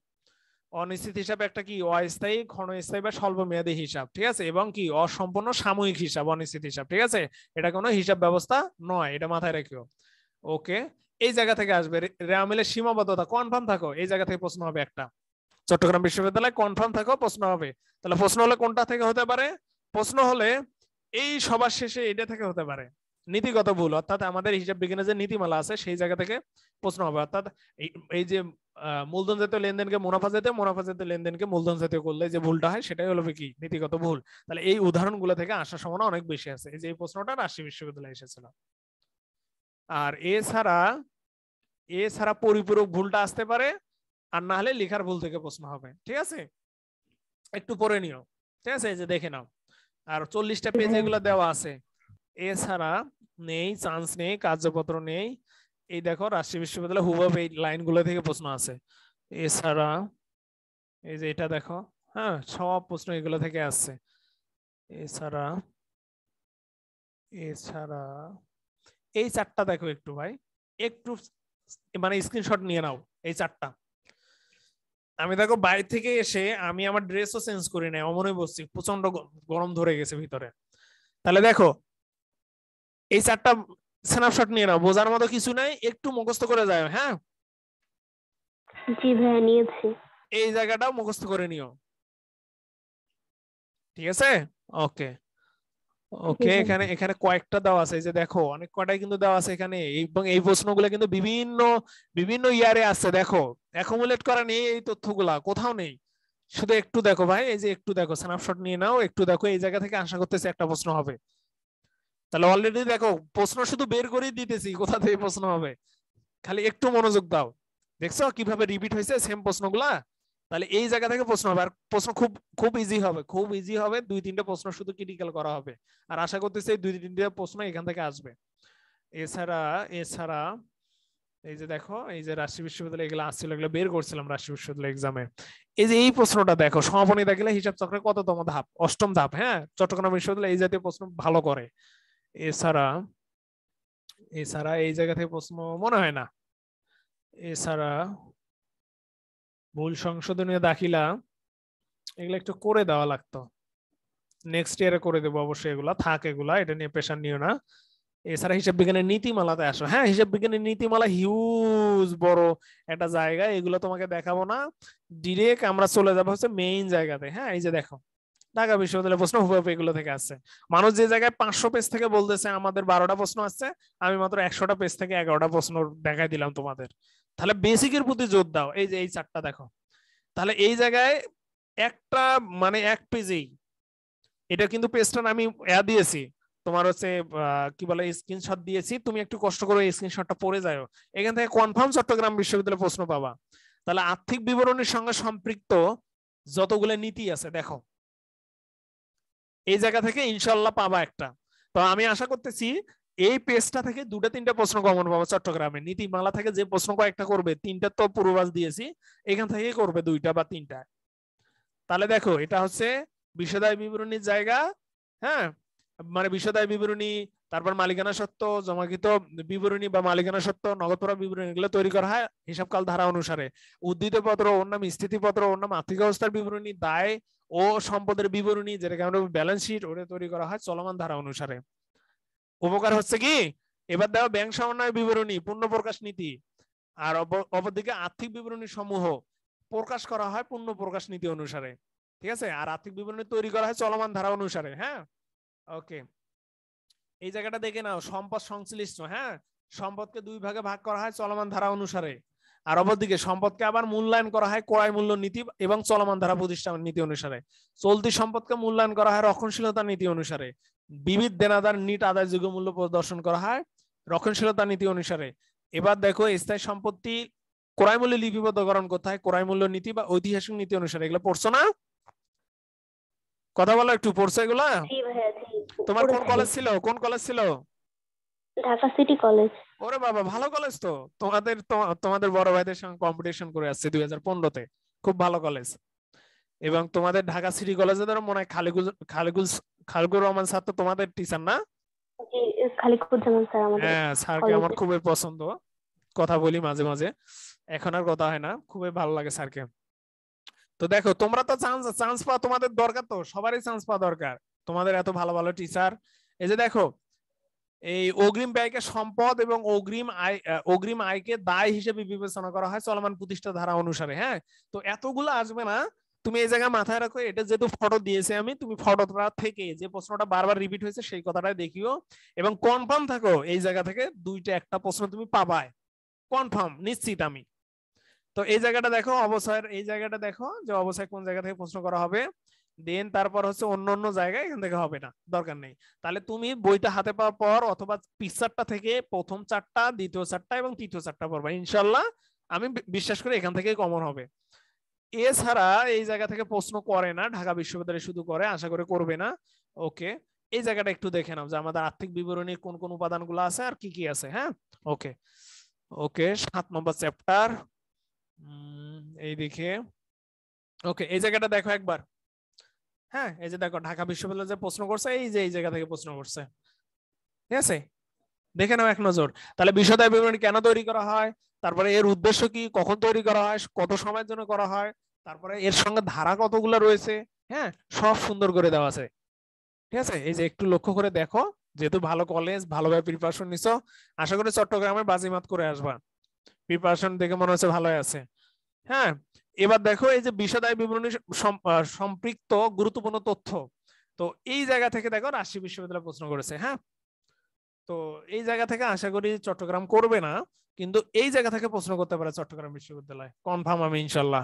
অনিশ্চিত হিসাব একটা কি অস্থায়ী ক্ষণস্থায়ী বা স্বল্প মেয়াদী হিসাব ঠিক আছে এবং কি অসম্পূর্ণ সাময়িক হিসাব অনিশ্চিত হিসাব ঠিক আছে এটা কোনো হিসাব ব্যবস্থা নয় এটা মাথায় রাখিও ওকে এই জায়গা থেকে আসবে রেয়ামিলের সীমাবদ্ধতা কনফার্ম থাকো এই জায়গা থেকে প্রশ্ন হবে একটা চট্টগ্রাম বিশ্ববিদ্যালয় কনফার্ম থাকো প্রশ্ন হবে তাহলে প্রশ্ন হলে কোনটা থেকে হতে পারে প্রশ্ন হলে এই সবার শেষে এটা থেকে হতে পারে নীতিগত ভুল অর্থাৎ আমাদের হিসাব বিজ্ঞানের যে নীতিমালা আছে সেই জায়গা থেকে প্রশ্ন হবে অর্থাৎ এই যে মূলধন জাতীয় লেনদেনকে মুনাফা জাতীয় মুনাফা জাতীয় লেনদেনকে মূলধন জাতীয় করলে যে ভুলটা হয় সেটাই হলো কি নীতিগত ভুল তাহলে এই উদাহরণগুলো থেকে আসার সম্ভাবনা অনেক বেশি আছে এই যে এই প্রশ্নটা রাজশাহী বিশ্ববিদ্যালয়ে এসেছিল আর এছাড়া এছাড়া পরিপূরক ভুলটা আসতে পারে আর না হলে লেখার ভুল থেকে প্রশ্ন হবে ঠিক আছে একটু পরে নিও ঠিক আছে এই যে দেখে নাও আর চল্লিশটা পেজ হ্যাঁ। এগুলো দেওয়া আছে এছাড়া নেই চান্স নেই কার্যপত্র নেই এই দেখো রাষ্ট্রীয় বিশ্ববিদ্যালয় হুবাব এই লাইনগুলো থেকে প্রশ্ন আছে এছাড়া এই যে এটা দেখো হ্যাঁ সব প্রশ্ন এগুলো থেকে আসছে এছাড়া এছাড়া এই চারটা দেখো একটু ভাই একটু মানে স্ক্রিনশট নিয়ে নাও এই চারটা আমি দেখো বাইরে থেকে এসে আমি আমার ড্রেসও চেঞ্জ করি নাই অমনে বসছি প্রচন্ড গরম ধরে গেছে ভিতরে তাহলে দেখো এই চারটা স্ন্যাপশট নিয়ে নাও বোঝার মতো কিছু নাই একটু মুখস্থ করে যাও হ্যাঁ জি ভাই নিয়েছি এই জায়গাটাও মুখস্থ করে নিও ঠিক আছে ওকে ওকে এখানে এখানে কয়েকটা দেওয়া আছে যে দেখো অনেক কয়টাই কিন্তু দেওয়া আছে এখানে এবং এই প্রশ্নগুলো কিন্তু বিভিন্ন বিভিন্ন ইয়ারে আছে দেখো অ্যাকুমুলেট করা নেই এই তথ্যগুলা কোথাও নেই শুধু একটু দেখো ভাই এই যে একটু দেখো স্ন্যাপশট নিয়ে নাও একটু দেখো এই জায়গা থেকে আশা করতেছি একটা প্রশ্ন হবে তাহলে অলরেডি দেখো প্রশ্ন শুধু বের করেই দিতেছি কোথা থেকে প্রশ্ন হবে খালি একটু মনোযোগ দাও দেখছো কিভাবে রিপিট হয়েছে সেম প্রশ্নগুলা তাহলে এই জায়গা থেকে প্রশ্ন হবে আর প্রশ্ন খুব খুব ইজি হবে খুব ইজি হবে দুই তিনটা প্রশ্ন শুধু ক্রিটিক্যাল করা হবে আর আশা করতেছি দুই তিনটা প্রশ্ন এখান থেকে আসবে এছাড়া এছাড়া এই যে দেখো এই যে রাজশাহী বিশ্ববিদ্যালয় এগুলো আসছিল এগুলো বের করছিলাম রাজশাহী বিশ্ববিদ্যালয় এক্সামে এই যে এই প্রশ্নটা দেখো সমাপনী দেখলে হিসাব চক্রে কততম ধাপ অষ্টম ধাপ হ্যাঁ চট্টগ্রাম বিশ্ববিদ্যালয় এই জাতীয় প্রশ্ন ভালো করে এছাড়া এছাড়া এই জায়গা থেকে প্রশ্ন মনে হয় না এছাড়া ভুল সংশোধনীয় দাখিলা এগুলো একটু করে দেওয়া লাগতো নেক্সট ইয়ারে করে দেবো অবশ্যই এগুলা থাক এগুলা এটা নিয়ে প্রেশার নিও না এছাড়া হিসাব বিজ্ঞানের নীতিমালাতে আসো হ্যাঁ হিসাব বিজ্ঞানের নীতিমালা হিউজ বড় একটা জায়গা এগুলো তোমাকে দেখাবো না ডিরেক্ট আমরা চলে যাবো হচ্ছে মেইন জায়গাতে হ্যাঁ এই যে দেখো ঢাকা বিশ্ববিদ্যালয়ের প্রশ্ন হুবাপ এগুলো থেকে আছে মানুষ যে জায়গায় পাঁচশো পেজ থেকে বলতেছে আমাদের বারোটা প্রশ্ন আছে আমি মাত্র একশোটা পেজ থেকে এগারোটা প্রশ্ন দেখাই দিলাম তোমাদের তাহলে বেসিকের প্রতি জোর দাও এই যে এই চারটা দেখো তাহলে এই জায়গায় একটা মানে এক পেজেই এটা কিন্তু পেজটা আমি অ্যা দিয়েছি তোমার হচ্ছে কি বলে স্ক্রিনশট দিয়েছি তুমি একটু কষ্ট করে স্ক্রিনশটটা পড়ে যাও এখান থেকে কনফার্ম চট্টগ্রাম বিশ্ববিদ্যালয়ের প্রশ্ন পাবা তাহলে আর্থিক বিবরণের সঙ্গে সম্পৃক্ত যতগুলো নীতি আছে দেখো এই জায়গা থেকে ইনশাল্লাহ পাবা একটা তো আমি আশা করতেছি এই পেজটা থেকে দুটা তিনটা প্রশ্ন কমন পাবো চট্টগ্রামে নীতি থেকে যে প্রশ্ন কয়েকটা করবে তিনটা তো পূর্বাস দিয়েছি এখান থেকে করবে দুইটা বা তিনটা তাহলে দেখো এটা হচ্ছে বিশদায় বিবরণীর জায়গা হ্যাঁ মানে বিশদায় বিবরণী তারপর মালিকানা সত্ত্ব জমাকৃত বিবরণী বা মালিকানা সত্ত্ব নগদপরা বিবরণী এগুলো তৈরি করা হয় হিসাবকাল ধারা অনুসারে উদ্দিত পত্র অন্য স্থিতিপত্র অন্য আর্থিক অবস্থার বিবরণী দায় ও সম্পদের বিবরণী যেটাকে আমরা ব্যালেন্স শিট ওটা তৈরি করা হয় চলমান ধারা অনুসারে উপকার হচ্ছে কি এবার দেখো ব্যাংক সমন্বয় বিবরণী পূর্ণ প্রকাশ নীতি আর অপরদিকে আর্থিক বিবরণী সমূহ প্রকাশ করা হয় পূর্ণ প্রকাশ নীতি অনুসারে ঠিক আছে আর আর্থিক বিবরণী তৈরি করা হয় চলমান ধারা অনুসারে হ্যাঁ ওকে এই জায়গাটা দেখে নাও সম্পদ সংশ্লিষ্ট হ্যাঁ সম্পদকে দুই ভাগে ভাগ করা হয় চলমান ধারা অনুসারে আর অপরদিকে সম্পদকে আবার মূল্যায়ন করা হয় ক্রয় মূল্য নীতি এবং চলমান ধারা প্রতিষ্ঠান নীতি অনুসারে চলতি সম্পদকে মূল্যায়ন করা হয় রক্ষণশীলতা নীতি অনুসারে বিবিধ দেনাদার নিট আদায়যোগ্য মূল্য প্রদর্শন করা হয় রক্ষণশীলতা নীতি অনুসারে এবার দেখো স্থায়ী সম্পত্তি ক্রয় মূল্য লিপিবদ্ধকরণ করতে হয় ক্রয় মূল্য নীতি বা ঐতিহাসিক নীতি অনুসারে এগুলো পড়ছো না কথা বলো একটু পড়ছো এগুলা তোমার কোন কলেজ ছিল কোন কলেজ ছিল ঢাকা সিটি কলেজ ওরে বাবা ভালো কলেজ তো তোমাদের তোমাদের বড় ভাইদের সঙ্গে কম্পিটিশন করে আসছে দুই হাজার পনেরোতে খুব ভালো কলেজ এবং তোমাদের ঢাকা সিটি কলেজে ধরো মনে হয় খালিকুল খালিকুল খালিকুর রহমান স্যার তো তোমাদের টিচার না হ্যাঁ স্যারকে আমার খুবই পছন্দ কথা বলি মাঝে মাঝে এখন আর কথা হয় না খুবই ভালো লাগে স্যারকে তো দেখো তোমরা তো চান্স চান্স পাওয়া তোমাদের দরকার তো সবারই চান্স পাওয়া দরকার তোমাদের এত ভালো ভালো টিচার এই যে দেখো এই অগ্রিম ব্যয়কে সম্পদ এবং অগ্রিম আয় অগ্রিম আয়কে দায় হিসেবে বিবেচনা করা হয় চলমান প্রতিষ্ঠা ধারা অনুসারে হ্যাঁ তো এতগুলো আসবে না তুমি এই জায়গায় মাথায় রাখো এটা যেহেতু ফটো দিয়েছে আমি তুমি ফটোটা থেকে যে প্রশ্নটা বারবার রিপিট হয়েছে সেই কথাটাই দেখিও এবং কনফার্ম থাকো এই জায়গা থেকে দুইটা একটা প্রশ্ন তুমি পাবায় কনফার্ম নিশ্চিত আমি তো এই জায়গাটা দেখো অবসর এই জায়গাটা দেখো যে অবসর কোন জায়গা থেকে প্রশ্ন করা হবে দেন তারপর হচ্ছে অন্য অন্য জায়গায় এখান থেকে হবে না দরকার নেই তাহলে তুমি বইটা হাতে পাওয়ার পর অথবা পিসারটা থেকে প্রথম চারটা দ্বিতীয় চারটা এবং তৃতীয় চারটা পড়বা ইনশাল্লাহ আমি বিশ্বাস করি এখান থেকে কমন হবে এছাড়া এই জায়গা থেকে প্রশ্ন করে না ঢাকা বিশ্ববিদ্যালয় শুধু করে আশা করে করবে না ওকে এই জায়গাটা একটু দেখে নাও যে আমাদের আর্থিক বিবরণী কোন কোন উপাদানগুলো আছে আর কি কি আছে হ্যাঁ ওকে ওকে সাত নম্বর চ্যাপ্টার এই দেখে ওকে এই জায়গাটা দেখো একবার হ্যাঁ এই যে দেখো ঢাকা বিশ্ববিদ্যালয় যে প্রশ্ন করছে এই যে এই জায়গা থেকে প্রশ্ন করছে ঠিক আছে দেখে নাও এক নজর তাহলে বিশদায় বিবরণী কেন তৈরি করা হয় তারপরে এর উদ্দেশ্য কি কখন তৈরি করা হয় কত সময়ের জন্য করা হয় তারপরে এর সঙ্গে ধারা কতগুলো রয়েছে হ্যাঁ সব সুন্দর করে দেওয়া আছে ঠিক আছে এই যে একটু লক্ষ্য করে দেখো যেহেতু ভালো কলেজ ভালোভাবে প্রিপারেশন নিছো আশা করি চট্টগ্রামে বাজিমাত করে আসবা প্রিপারেশন দেখে মনে হচ্ছে ভালোই আছে হ্যাঁ এবার দেখো এই যে বিশদ বিবরণী সম্পৃক্ত গুরুত্বপূর্ণ তথ্য তো এই জায়গা থেকে দেখো রাজশাহী বিশ্ববিদ্যালয় প্রশ্ন করেছে হ্যাঁ তো এই জায়গা থেকে আশা করি চট্টগ্রাম করবে না কিন্তু এই জায়গা থেকে প্রশ্ন করতে পারে চট্টগ্রাম বিশ্ববিদ্যালয় কনফার্ম আমি ইনশাল্লাহ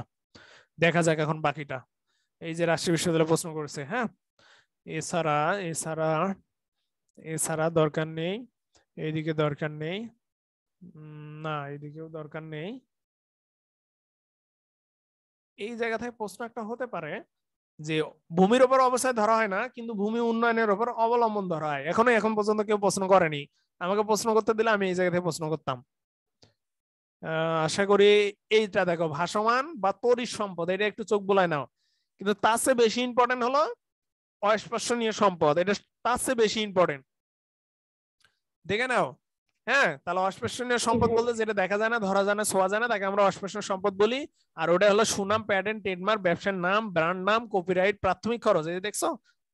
দেখা যাক এখন বাকিটা এই যে রাজশাহী বিশ্ববিদ্যালয় প্রশ্ন করেছে হ্যাঁ এছাড়া এছাড়া এছাড়া দরকার নেই এইদিকে দরকার নেই না এইদিকেও দরকার নেই এই জায়গা থেকে প্রশ্ন একটা হতে পারে যে ভূমির ওপর অবস্থায় ধরা হয় না কিন্তু ভূমি উন্নয়নের ওপর অবলম্বন ধরা হয় এখনো এখন পর্যন্ত কেউ প্রশ্ন করেনি আমাকে প্রশ্ন করতে দিলে আমি এই জায়গা থেকে প্রশ্ন করতাম আশা করি এইটা দেখো ভাসমান বা তরি সম্পদ এটা একটু চোখ বোলায় নাও কিন্তু তার চেয়ে বেশি ইম্পর্টেন্ট হলো অস্পর্শনীয় সম্পদ এটা তার চেয়ে বেশি ইম্পর্টেন্ট দেখে নাও হ্যাঁ তাহলে অস্পেশনীয় সম্পদ বলতে যেটা দেখা যায় না ধরা যায় না ছোঁয়া যায় না তাকে আমরা অস্পেশনীয় সম্পদ বলি আর ওটা হলো সুনাম প্যাটেন্ট ট্রেডমার্ক ব্যবসার নাম ব্র্যান্ড নাম কপিরাইট প্রাথমিক খরচ এই দেখছো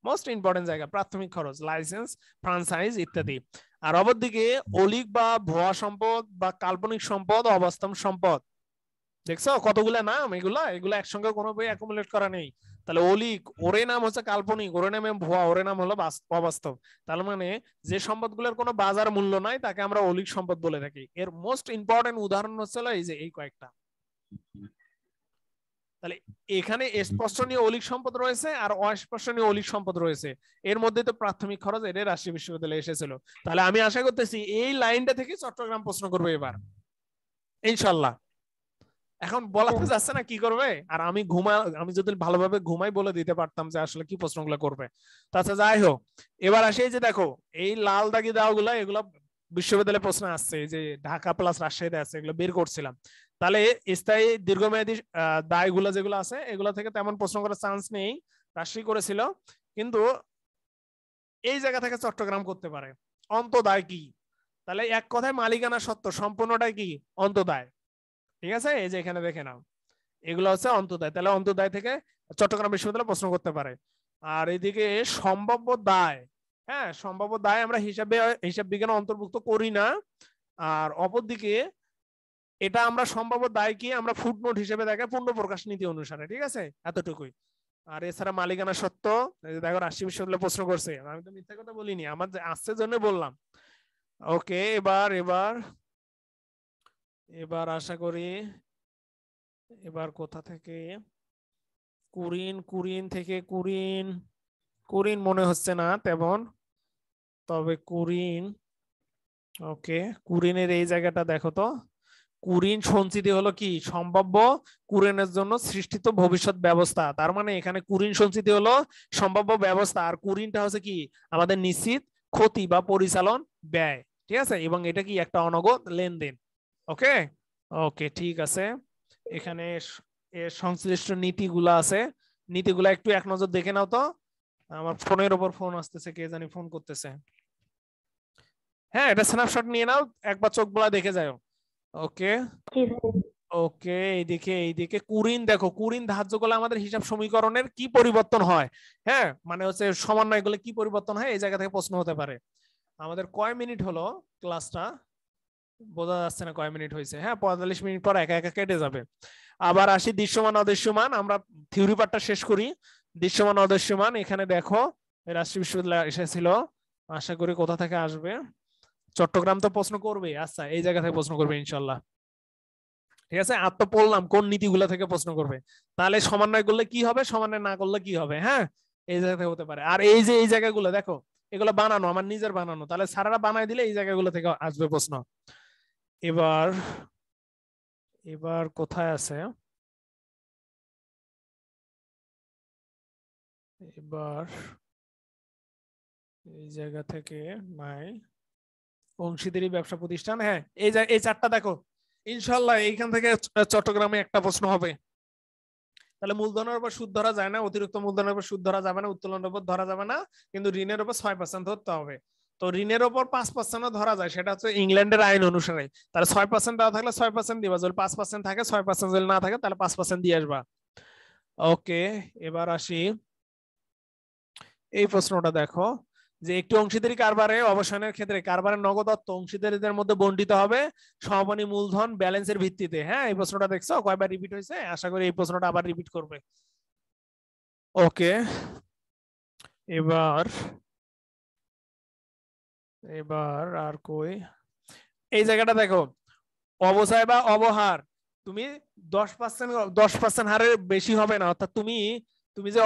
মোস্ট ইম্পর্টেন্ট জায়গা প্রাথমিক খরচ লাইসেন্স ফ্রান্সাইজ ইত্যাদি আর অপরদিকে অলিক বা ভুয়া সম্পদ বা কাল্পনিক সম্পদ অবাস্তব সম্পদ দেখছো কতগুলা নাম এগুলা এগুলা একসঙ্গে কোনো বই অ্যাকুমুলেট করা নেই তাহলে অলিক ওরে নাম হচ্ছে কাল্পনিক ওরে নামে ভুয়া ওরে নাম হলো অবাস্তব তার মানে যে সম্পদগুলোর কোনো বাজার মূল্য নাই তাকে আমরা অলিক সম্পদ বলে থাকি এর মোস্ট ইম্পর্টেন্ট উদাহরণ হচ্ছে এই যে এই কয়েকটা তাহলে এখানে স্পর্শনীয় অলিক সম্পদ রয়েছে আর অস্পর্শনীয় অলিক সম্পদ রয়েছে এর মধ্যে তো প্রাথমিক খরচ এটা রাজশাহী বিশ্ববিদ্যালয়ে এসেছিল তাহলে আমি আশা করতেছি এই লাইনটা থেকে চট্টগ্রাম প্রশ্ন করবে এবার ইনশাল্লাহ এখন বলা তো যাচ্ছে না কি করবে আর আমি ঘুমা আমি যদি ভালোভাবে ঘুমাই বলে দিতে পারতাম যে আসলে কি প্রশ্নগুলো করবে তাছাড়া যাই হোক এবার আসে যে দেখো এই লাল দাগি দেওয়া এগুলো বিশ্ববিদ্যালয়ে প্রশ্ন আসছে যে ঢাকা প্লাস রাজশাহীতে আছে এগুলো বের করছিলাম তাহলে স্থায়ী দীর্ঘমেয়াদী দায়গুলো যেগুলো আছে এগুলো থেকে তেমন প্রশ্ন করার চান্স নেই রাজশাহী করেছিল কিন্তু এই জায়গা থেকে চট্টগ্রাম করতে পারে অন্তদায় কি তাহলে এক কথায় মালিকানা সত্ত্ব সম্পূর্ণটাই কি অন্তদায় ঠিক আছে এই যে এখানে দেখে নাও এগুলো হচ্ছে অন্তদায় তাহলে অন্তদায় থেকে চট্টগ্রাম বিশ্ববিদ্যালয় প্রশ্ন করতে পারে আর এদিকে সম্ভাব্য দায় হ্যাঁ সম্ভাব্য দায় আমরা হিসাবে হিসাব বিজ্ঞান অন্তর্ভুক্ত করি না আর অপরদিকে এটা আমরা সম্ভাব্য দায় কি আমরা ফুটনোট হিসেবে দেখে পূর্ণ প্রকাশ নীতি অনুসারে ঠিক আছে এতটুকুই আর এছাড়া মালিকানা সত্য দেখো রাশি বিশ্ববিদ্যালয় প্রশ্ন করছে আমি তো মিথ্যা কথা বলিনি আমার আসছে জন্য বললাম ওকে এবার এবার এবার আশা করি এবার কোথা থেকে কুরিন কুরিন থেকে কুরিন কুরিন মনে হচ্ছে না তেমন তবে কুরিন ওকে কুরিনের এই জায়গাটা দেখো তো কুরিন সঞ্চিতি হলো কি সম্ভাব্য কুরিনের জন্য সৃষ্টিত ভবিষ্যৎ ব্যবস্থা তার মানে এখানে কুরিন সঞ্চিতি হলো সম্ভাব্য ব্যবস্থা আর কুরিনটা হচ্ছে কি আমাদের নিশ্চিত ক্ষতি বা পরিচালন ব্যয় ঠিক আছে এবং এটা কি একটা অনগদ লেনদেন ওকে ওকে ঠিক আছে এখানে এর সংশ্লিষ্ট নীতিগুলা আছে নীতিগুলা একটু এক নজর দেখে নাও তো আমার ফোনের উপর ফোন আসতেছে কে জানি ফোন করতেছে হ্যাঁ এটা স্ন্যাপশট নিয়ে নাও একবার চোখ বলা দেখে যাও ওকে ওকে এইদিকে এইদিকে কুরিন দেখো কুরিন ধার্য করলে আমাদের হিসাব সমীকরণের কি পরিবর্তন হয় হ্যাঁ মানে হচ্ছে সমন্বয় গুলো কি পরিবর্তন হয় এই জায়গা থেকে প্রশ্ন হতে পারে আমাদের কয় মিনিট হলো ক্লাসটা বোঝা যাচ্ছে না কয় মিনিট হয়েছে হ্যাঁ পঁয়তাল্লিশ মিনিট পর একা একা কেটে যাবে আবার আসি দৃশ্যমান অদৃশ্যমান আমরা থিওরি পার্টটা শেষ করি দৃশ্যমান অদৃশ্যমান এখানে দেখো রাষ্ট্রীয় বিশ্ববিদ্যালয় এসেছিল আশা করি কোথা থেকে আসবে চট্টগ্রাম তো প্রশ্ন করবে আচ্ছা এই জায়গা থেকে প্রশ্ন করবে ইনশাল্লাহ ঠিক আছে আর তো পড়লাম কোন নীতিগুলো থেকে প্রশ্ন করবে তাহলে সমন্বয় করলে কি হবে সমন্বয় না করলে কি হবে হ্যাঁ এই জায়গা থেকে হতে পারে আর এই যে এই জায়গাগুলো দেখো এগুলো বানানো আমার নিজের বানানো তাহলে সারারা বানাই দিলে এই জায়গাগুলো থেকে আসবে প্রশ্ন এবার এবার কোথায় আছে এবার এই জায়গা থেকে নাই অংশীদারি ব্যবসা প্রতিষ্ঠান হ্যাঁ এই এই চারটা দেখো ইনশাল্লাহ এইখান থেকে চট্টগ্রামে একটা প্রশ্ন হবে তাহলে মূলধনের উপর সুদ ধরা যায় না অতিরিক্ত মূলধনের উপর সুদ ধরা যাবে না উত্তোলনের উপর ধরা যাবে না কিন্তু ঋণের উপর ছয় পার্সেন্ট ধরতে হবে তো ঋণের ওপর পাঁচ পার্সেন্ট ধরা যায় সেটা হচ্ছে ইংল্যান্ডের আইন অনুসারে তাহলে ছয় পার্সেন্ট দেওয়া থাকলে ছয় পার্সেন্ট দিবা যদি পাঁচ পার্সেন্ট থাকে ছয় পার্সেন্ট যদি না থাকে তাহলে পাঁচ পার্সেন্ট দিয়ে আসবা ওকে এবার আসি এই প্রশ্নটা দেখো যে একটি অংশীদারি কারবারে অবসানের ক্ষেত্রে কারবারের অর্থ অংশীদারিদের মধ্যে বন্টিত হবে সমাপনী মূলধন ব্যালেন্সের ভিত্তিতে হ্যাঁ এই প্রশ্নটা দেখছো কয়বার রিপিট হয়েছে আশা করি এই প্রশ্নটা আবার রিপিট করবে ওকে এবার এবার আর কই এই জায়গাটা দেখো অবসায় বা অবহার তুমি দশ পার্সেন্ট দশ পার্সেন্ট হারে বেশি হবে না অর্থাৎ তুমি তুমি যে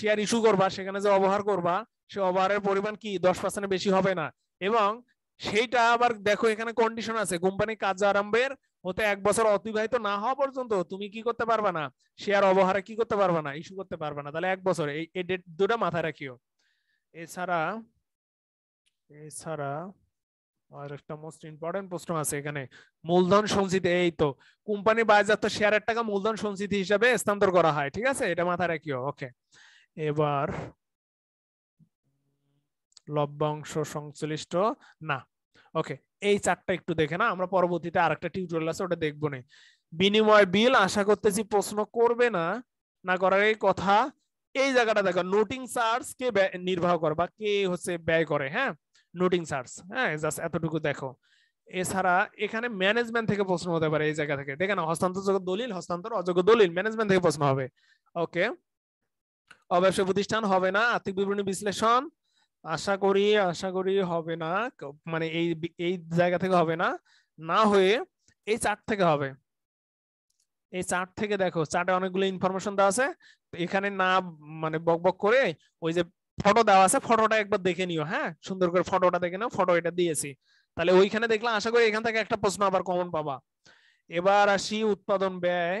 শেয়ার ইস্যু করবা সেখানে যে অবহার করবা সে অবহারের পরিমাণ কি দশ পার্সেন্টের বেশি হবে না এবং সেইটা আবার দেখো এখানে কন্ডিশন আছে কোম্পানি কাজ আরম্ভের হতে এক বছর অতিবাহিত না হওয়া পর্যন্ত তুমি কি করতে পারবা না শেয়ার অবহারে কি করতে পারবা না ইস্যু করতে পারবা না তাহলে এক বছর এই ডেট দুটো মাথায় রাখিও এছাড়া এছাড়া আর একটা মোস্ট ইম্পর্টেন্ট প্রশ্ন আছে এখানে মূলধন সঞ্চিত এই তো কোম্পানি বাজার শেয়ারের টাকা মূলধন সঞ্চিত হিসাবে স্থানান্তর করা হয় ঠিক আছে এটা মাথায় রাখিও ওকে এবার লভ্যাংশ সংশ্লিষ্ট না ওকে এই চারটা একটু দেখে না আমরা পরবর্তীতে আরেকটা টিউটোরিয়াল আছে ওটা দেখবো না বিনিময় বিল আশা করতেছি প্রশ্ন করবে না না করার এই কথা এই জায়গাটা দেখো নোটিং চার্জ কে নির্বাহ করে বা কে হচ্ছে ব্যয় করে হ্যাঁ নোটিং চার্জ হ্যাঁ জাস্ট এতটুকু দেখো এছাড়া এখানে ম্যানেজমেন্ট থেকে প্রশ্ন হতে পারে এই জায়গা থেকে দেখে না হস্তান্তর যোগ্য দলিল হস্তান্তর অযোগ্য দলিল ম্যানেজমেন্ট থেকে প্রশ্ন হবে ওকে অব্যবসা প্রতিষ্ঠান হবে না আর্থিক বিবরণী বিশ্লেষণ আশা করি আশা করি হবে না মানে এই এই জায়গা থেকে হবে না না হয়ে এই চার্ট থেকে হবে এই চার্ট থেকে দেখো চার্টে অনেকগুলো ইনফরমেশন দেওয়া আছে এখানে না মানে বক বক করে ওই যে ফটো দেওয়া আছে ফটোটা একবার দেখে নিও হ্যাঁ সুন্দর করে ফটোটা দেখে নাও ফটো এটা দিয়েছি তাহলে ওইখানে দেখলাম আশা করি এখান থেকে একটা প্রশ্ন আবার কমন পাবা এবার আসি উৎপাদন ব্যয়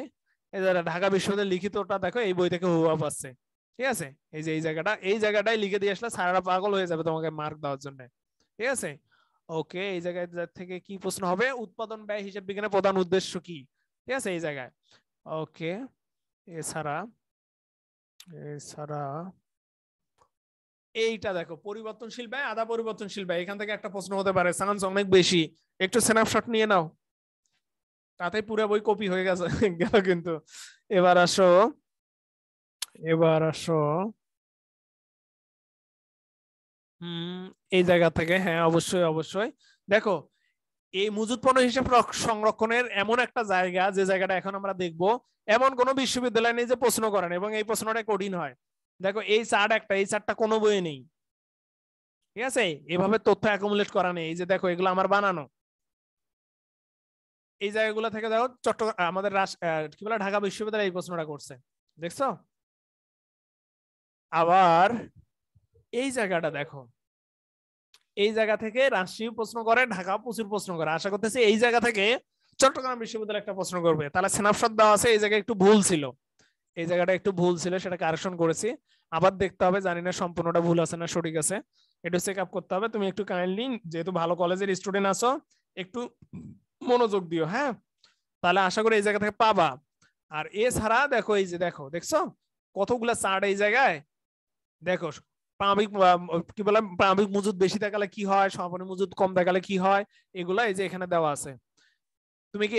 যারা ঢাকা বিশ্ববিদ্যালয়ের লিখিতটা দেখো এই বই থেকে হুয়া পাচ্ছে ঠিক আছে এই যে এই জায়গাটা এই জায়গাটাই লিখে দিয়ে আসলে সারাটা পাগল হয়ে যাবে তোমাকে মার্ক দেওয়ার জন্য ঠিক আছে ওকে এই জায়গায় থেকে কি প্রশ্ন হবে উৎপাদন ব্যয় হিসাব বিজ্ঞানের প্রধান উদ্দেশ্য কি ঠিক আছে এই জায়গায় ওকে এছাড়া এছাড়া এইটা দেখো পরিবর্তনশীল ব্যয় আধা পরিবর্তনশীল ব্যয় এখান থেকে একটা প্রশ্ন হতে পারে সায়েন্স অনেক বেশি একটু স্ন্যাপশট নিয়ে নাও তাতে পুরো বই কপি হয়ে গেছে গেল কিন্তু এবার আসো এবার আসো হম এই জায়গা থেকে হ্যাঁ অবশ্যই অবশ্যই দেখো এই মজুদ পণ্য হিসেব সংরক্ষণের এমন একটা জায়গা যে জায়গাটা এখন আমরা দেখব এমন কোনো বিশ্ববিদ্যালয় নেই যে প্রশ্ন করেন এবং এই প্রশ্নটা কঠিন হয় দেখো এই চার্ট একটা এই চার্টটা কোনো বইয়ে নেই ঠিক আছে এভাবে তথ্য অ্যাকুমুলেট করা নেই এই যে দেখো এগুলো আমার বানানো এই জায়গাগুলো থেকে দেখো চট্টগ্রাম আমাদের কি বলে ঢাকা বিশ্ববিদ্যালয় এই প্রশ্নটা করছে দেখছো আবার এই জায়গাটা দেখো এই জায়গা থেকে রাজশাহী প্রশ্ন করে ঢাকা প্রচুর প্রশ্ন করে আশা করতেছি এই জায়গা থেকে চট্টগ্রাম বিশ্ববিদ্যালয় একটা প্রশ্ন করবে তাহলে স্ন্যাপশট দেওয়া আছে এই জায়গায় একটু ভুল ছিল এই জায়গাটা একটু ভুল ছিল সেটা কারেকশন করেছি আবার দেখতে হবে জানি না সম্পূর্ণটা ভুল আছে না সঠিক আছে একটু চেক আপ করতে হবে তুমি একটু কাইন্ডলি যেহেতু ভালো কলেজের স্টুডেন্ট আছো একটু মনোযোগ দিও হ্যাঁ তাহলে আশা করি এই জায়গা থেকে পাবা আর এছাড়া দেখো এই যে দেখো দেখছো কতগুলা চার্ট এই জায়গায় দেখো প্রাবিক কি বলে প্রাবিক মজুদ বেশি থাকালে কি হয় সমাপনী মজুদ কম দেখালে কি হয় এগুলা এই যে এখানে দেওয়া আছে তুমি কি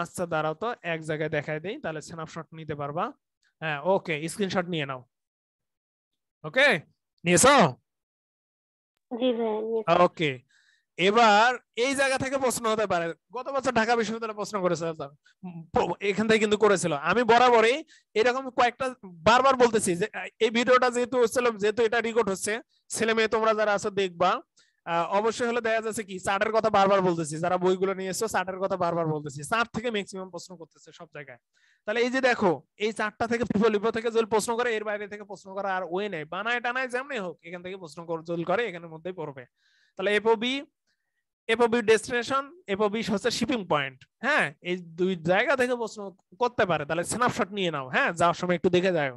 আচ্ছা দাঁড়াও তো এক জায়গায় দেখায় দেই তাহলে স্ন্যাপশট নিতে পারবা হ্যাঁ ওকে স্ক্রিনশট নিয়ে নাও ওকে নিয়েছো ওকে এবার এই জায়গা থেকে প্রশ্ন হতে পারে গত বছর ঢাকা বিশ্ববিদ্যালয়ে প্রশ্ন করেছিল এখান থেকে কিন্তু করেছিল আমি বরাবরই এরকম কয়েকটা বারবার বলতেছি যে এই ভিডিওটা যেহেতু হচ্ছিল যেহেতু এটা রেকর্ড হচ্ছে ছেলে মেয়ে তোমরা যারা আছো দেখবা অবশ্যই হলে দেখা যাচ্ছে কি সাটের কথা বারবার বলতেছি যারা বইগুলো নিয়ে এসছো সাটের কথা বারবার বলতেছি সাট থেকে ম্যাক্সিমাম প্রশ্ন করতেছে সব জায়গায় তাহলে এই যে দেখো এই চারটা থেকে ফিফো লিপো থেকে জল প্রশ্ন করে এর বাইরে থেকে প্রশ্ন করা আর ওয়ে নেই বানায় টানায় যেমনি হোক এখান থেকে প্রশ্ন জল করে এখানের মধ্যেই পড়বে তাহলে F O B F O B destination F O B হচ্ছে শিপিং পয়েন্ট হ্যাঁ এই দুই জায়গা থেকে প্রশ্ন করতে পারে তাহলে স্ন্যাপশট নিয়ে নাও হ্যাঁ যাওয়ার সময় একটু দেখে যাও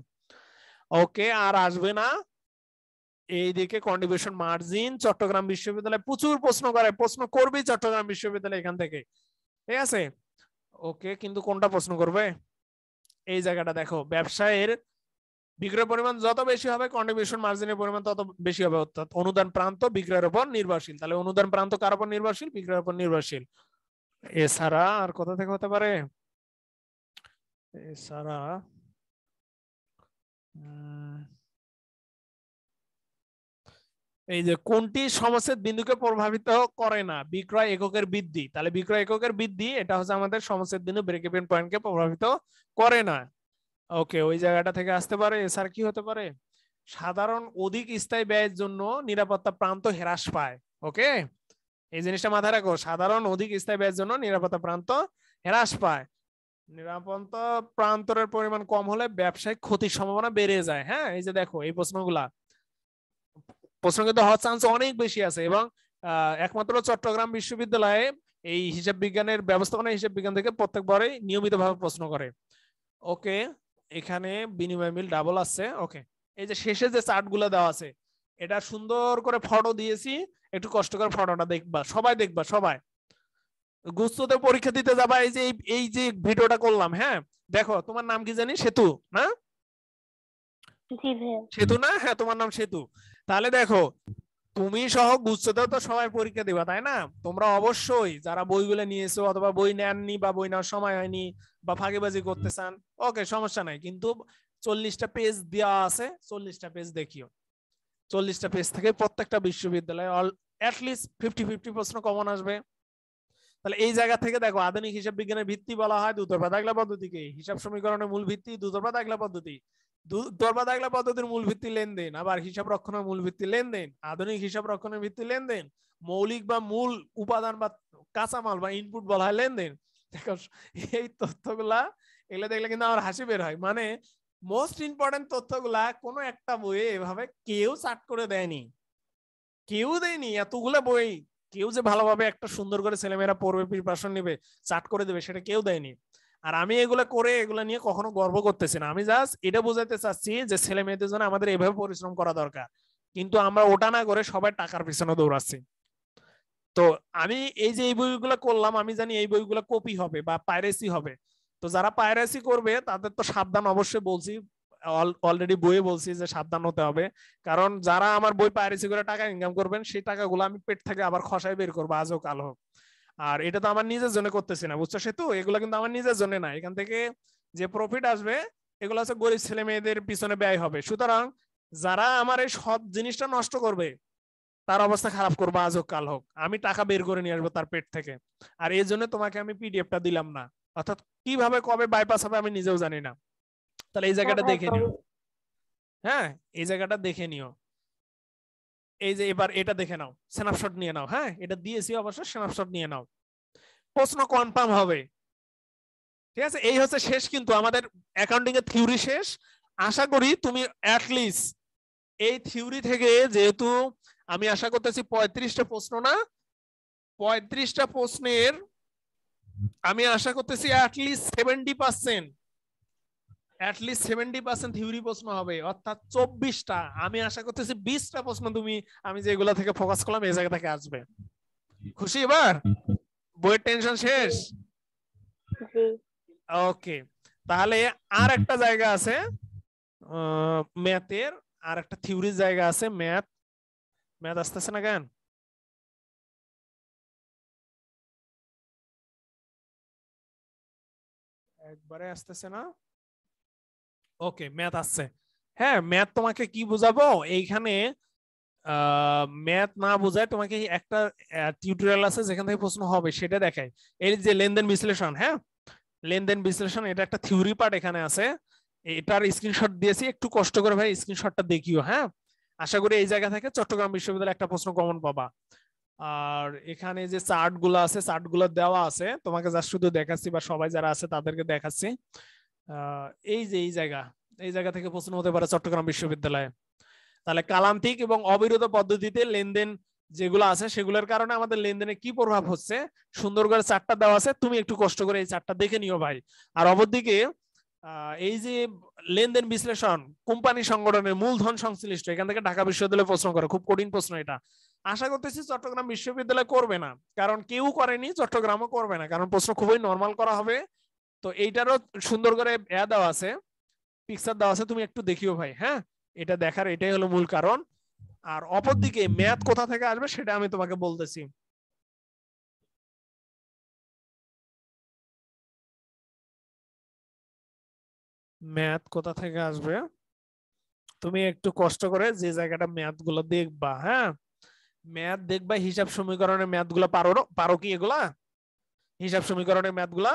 ওকে আর আসবে না এইদিকে কন্ট্রিবিউশন মার্জিন চট্টগ্রাম বিশ্ববিদ্যালয়ে প্রচুর প্রশ্ন করে প্রশ্ন করবে চট্টগ্রাম বিশ্ববিদ্যালয় এখান থেকে ঠিক আছে ওকে কিন্তু কোনটা প্রশ্ন করবে এই জায়গাটা দেখো ব্যবসায়ের বিক্রয় পরিমাণ যত বেশি হবে কন্ট্রিবিউশন মার্জিনের পরিমাণ তত বেশি হবে অর্থাৎ অনুদান প্রান্ত বিক্রয়ের উপর নির্ভরশীল তাহলে অনুদান প্রান্ত কার উপর নির্ভরশীল বিক্রয়ের উপর নির্ভরশীল এছাড়া আর কোথা থেকে হতে পারে এছাড়া এই যে কোনটি সমসেদ বিন্দুকে প্রভাবিত করে না বিক্রয় এককের বৃদ্ধি তাহলে বিক্রয় এককের বৃদ্ধি এটা হচ্ছে আমাদের সমাজের বিন্দু ব্রেক ইভেন পয়েন্টকে প্রভাবিত করে না ওকে ওই জায়গাটা থেকে আসতে পারে স্যার কি হতে পারে সাধারণ অধিক স্থায়ী ব্যয়ের জন্য নিরাপত্তা প্রান্ত হ্রাস পায় ওকে এই জিনিসটা মাথায় রাখো সাধারণ অধিক স্থায়ী ব্যয়ের জন্য নিরাপত্তা প্রান্ত হ্রাস পায় নিরাপত্তা প্রান্তরের পরিমাণ কম হলে ব্যবসায়িক ক্ষতির সম্ভাবনা বেড়ে যায় হ্যাঁ এই যে দেখো এই প্রশ্নগুলা প্রশ্ন কিন্তু হওয়ার চান্স অনেক বেশি আছে এবং একমাত্র চট্টগ্রাম বিশ্ববিদ্যালয়ে এই হিসাব বিজ্ঞানের ব্যবস্থাপনা হিসাব বিজ্ঞান থেকে প্রত্যেকবারই নিয়মিতভাবে প্রশ্ন করে ওকে এখানে বিনিময় মিল ডাবল আছে ওকে এই যে শেষে যে চার্টগুলো দেওয়া আছে এটা সুন্দর করে ফটো দিয়েছি একটু কষ্ট করে ফটোটা দেখবা সবাই দেখবা সবাই গুস্তুতে পরীক্ষা দিতে যাবা এই যে এই যে ভিডিওটা করলাম হ্যাঁ দেখো তোমার নাম কি জানি সেতু না সেতু না হ্যাঁ তোমার নাম সেতু তাহলে দেখো তুমি সহ গুচ্ছতেও তো সবাই পরীক্ষা দেবা তাই না তোমরা অবশ্যই যারা বইগুলো নিয়েছো অথবা বই নেননি বা বই নেওয়ার সময় হয়নি বা ফাঁকিবাজি করতে চান ওকে সমস্যা নাই কিন্তু চল্লিশটা পেজ দেওয়া আছে চল্লিশটা পেজ দেখিও চল্লিশটা পেজ থেকে প্রত্যেকটা বিশ্ববিদ্যালয়ে অ্যাটলিস্ট ফিফটি ফিফটি প্রশ্ন কমন আসবে তাহলে এই জায়গা থেকে দেখো আধুনিক হিসাব বিজ্ঞানের ভিত্তি বলা হয় দুতরফা দাগলা পদ্ধতিকে হিসাব সমীকরণের মূল ভিত্তি দুতরফা দাগলা পদ্ধতি দরবার দাগলা পদ্ধতির মূল ভিত্তি লেনদেন আবার হিসাব রক্ষণের মূল ভিত্তি লেনদেন আধুনিক হিসাব রক্ষণের ভিত্তি লেনদেন মৌলিক বা মূল উপাদান বা কাঁচামাল বা ইনপুট বলা হয় লেনদেন এই তথ্যগুলা এগুলো দেখলে কিন্তু আমার হাসি বের হয় মানে মোস্ট ইম্পর্টেন্ট তথ্যগুলা কোন একটা বইয়ে এভাবে কেউ চাট করে দেয়নি কেউ দেয়নি এতগুলা বই কেউ যে ভালোভাবে একটা সুন্দর করে ছেলেমেয়েরা পড়বে প্রিপারেশন নেবে চাট করে দেবে সেটা কেউ দেয়নি আর আমি এগুলো করে এগুলো নিয়ে কখনো গর্ব করতেছি না আমি জাস্ট এটা বোঝাতে চাচ্ছি যে ছেলে মেয়েদের জন্য আমাদের এভাবে পরিশ্রম করা দরকার কিন্তু আমরা ওটা না করে সবাই টাকার পিছনে দৌড়াচ্ছি তো আমি এই যে এই বইগুলো করলাম আমি জানি এই বইগুলো কপি হবে বা পাইরেসি হবে তো যারা পাইরেসি করবে তাদের তো সাবধান অবশ্যই বলছি অলরেডি বইয়ে বলছি যে সাবধান হতে হবে কারণ যারা আমার বই পাইরেসি করে টাকা ইনকাম করবেন সেই টাকাগুলো আমি পেট থেকে আবার খসায় বের করবো আজও কাল হোক আর এটা তো আমার নিজের জন্য করতেছি না বুঝছো সেতু এগুলো কিন্তু আমার নিজের জন্য না এখান থেকে যে প্রফিট আসবে এগুলো হচ্ছে গরিব ছেলে মেয়েদের পিছনে ব্যয় হবে সুতরাং যারা আমার এই সব জিনিসটা নষ্ট করবে তার অবস্থা খারাপ করবো আজ হোক কাল হোক আমি টাকা বের করে নিয়ে আসবো তার পেট থেকে আর এই জন্য তোমাকে আমি পিডিএফ টা দিলাম না অর্থাৎ কিভাবে কবে বাইপাস হবে আমি নিজেও জানি না তাহলে এই জায়গাটা দেখে নিও হ্যাঁ এই জায়গাটা দেখে নিও এই যে এবার এটা দেখে নাও স্ন্যাপশট নিয়ে নাও হ্যাঁ এটা দিয়েছি অবশ্য স্ন্যাপশট নিয়ে নাও প্রশ্ন কনফার্ম হবে ঠিক আছে এই হচ্ছে শেষ কিন্তু আমাদের অ্যাকাউন্টিং এর থিওরি শেষ আশা করি তুমি অ্যাটলিস্ট এই থিওরি থেকে যেহেতু আমি আশা করতেছি পঁয়ত্রিশটা প্রশ্ন না পঁয়ত্রিশটা প্রশ্নের আমি আশা করতেছি at least seventy percent at least seventy percent theory প্রশ্ন হবে অর্থাৎ চব্বিশটা আমি আশা করতেছি বিশটা প্রশ্ন তুমি আমি থেকে ফোকাস করলাম এই জায়গা থেকে আসবে খুশি এবার বইয়ের টেনশন শেষ ওকে তাহলে আর একটা জায়গা আছে ম্যাথের আর একটা থিওরির জায়গা আছে ম্যাথ ম্যাথ আসতেছে না কেন একবারে আসতেছে না ওকে ম্যাথ আছে হ্যাঁ ম্যাথ তোমাকে কি বোঝাবো এইখানে ম্যাথ না বোঝায় তোমাকে একটা টিউটোরিয়াল আছে যেখান থেকে প্রশ্ন হবে সেটা দেখায় যে লেনদেন বিশ্লেষণ হ্যাঁ লেনদেন বিশ্লেষণ এটা একটা থিওরি পার্ট এখানে আছে এটার স্ক্রিনশট দিয়েছি একটু কষ্ট করে ভাই স্ক্রিনশটটা দেখিও হ্যাঁ আশা করি এই জায়গা থেকে চট্টগ্রাম বিশ্ববিদ্যালয়ে একটা প্রশ্ন কমন পাবা আর এখানে যে চার্ট গুলো আছে চার্ট গুলো দেওয়া আছে তোমাকে যা শুধু দেখাচ্ছি বা সবাই যারা আছে তাদেরকে দেখাচ্ছি এই যে এই জায়গা এই জায়গা থেকে প্রশ্ন হতে পারে চট্টগ্রাম বিশ্ববিদ্যালয়ে তাহলে কালান্তিক এবং অবিরত পদ্ধতিতে লেনদেন যেগুলো আছে সেগুলোর কারণে আমাদের লেনদেনে কি প্রভাব হচ্ছে সুন্দর করে চারটা দেওয়া আছে তুমি একটু কষ্ট করে এই চারটা দেখে নিও ভাই আর অপরদিকে এই যে লেনদেন বিশ্লেষণ কোম্পানি সংগঠনের মূলধন সংশ্লিষ্ট এখান থেকে ঢাকা বিশ্ববিদ্যালয়ে প্রশ্ন করে খুব কঠিন প্রশ্ন এটা আশা করতেছি চট্টগ্রাম বিশ্ববিদ্যালয় করবে না কারণ কেউ করেনি চট্টগ্রামও করবে না কারণ প্রশ্ন খুবই নর্মাল করা হবে তো এইটারও সুন্দর করে ইয়া দেওয়া আছে পিকচার দেওয়া আছে তুমি একটু দেখিও ভাই হ্যাঁ এটা দেখার এটাই হলো মূল কারণ আর অপরদিকে ম্যাথ কোথা থেকে আসবে সেটা আমি তোমাকে বলতেছি ম্যাথ কোথা থেকে আসবে তুমি একটু কষ্ট করে যে জায়গাটা ম্যাথ গুলো দেখবা হ্যাঁ ম্যাথ দেখবা হিসাব সমীকরণের ম্যাথ গুলো পারো পারো কি এগুলা হিসাব সমীকরণের ম্যাথ গুলা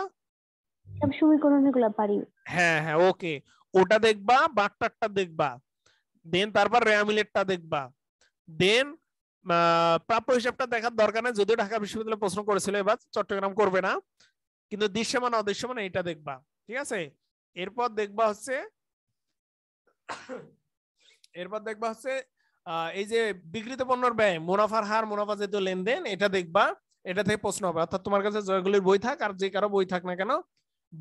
সব সমীকরণ এগুলো পারি হ্যাঁ হ্যাঁ ওকে ওটা দেখবা বাক্টারটা দেখবা দেন তারপর র্যামিলেটটা দেখবা দেন প্রাপ্য হিসাবটা দেখার দরকার নেই যদিও ঢাকা প্রশ্ন করেছিল এবার চট্টগ্রাম করবে না কিন্তু দৃশ্যমান অদৃশ্যমান দেখবা ঠিক আছে এরপর দেখবা হচ্ছে এরপর দেখবা হচ্ছে এই যে বিক্রিত ব্যয় মুনাফার হার মুনাফা যেহেতু লেনদেন এটা দেখবা এটা থেকে প্রশ্ন হবে অর্থাৎ তোমার কাছে জয়গুলির বই থাক আর যে কারো বই থাক না কেন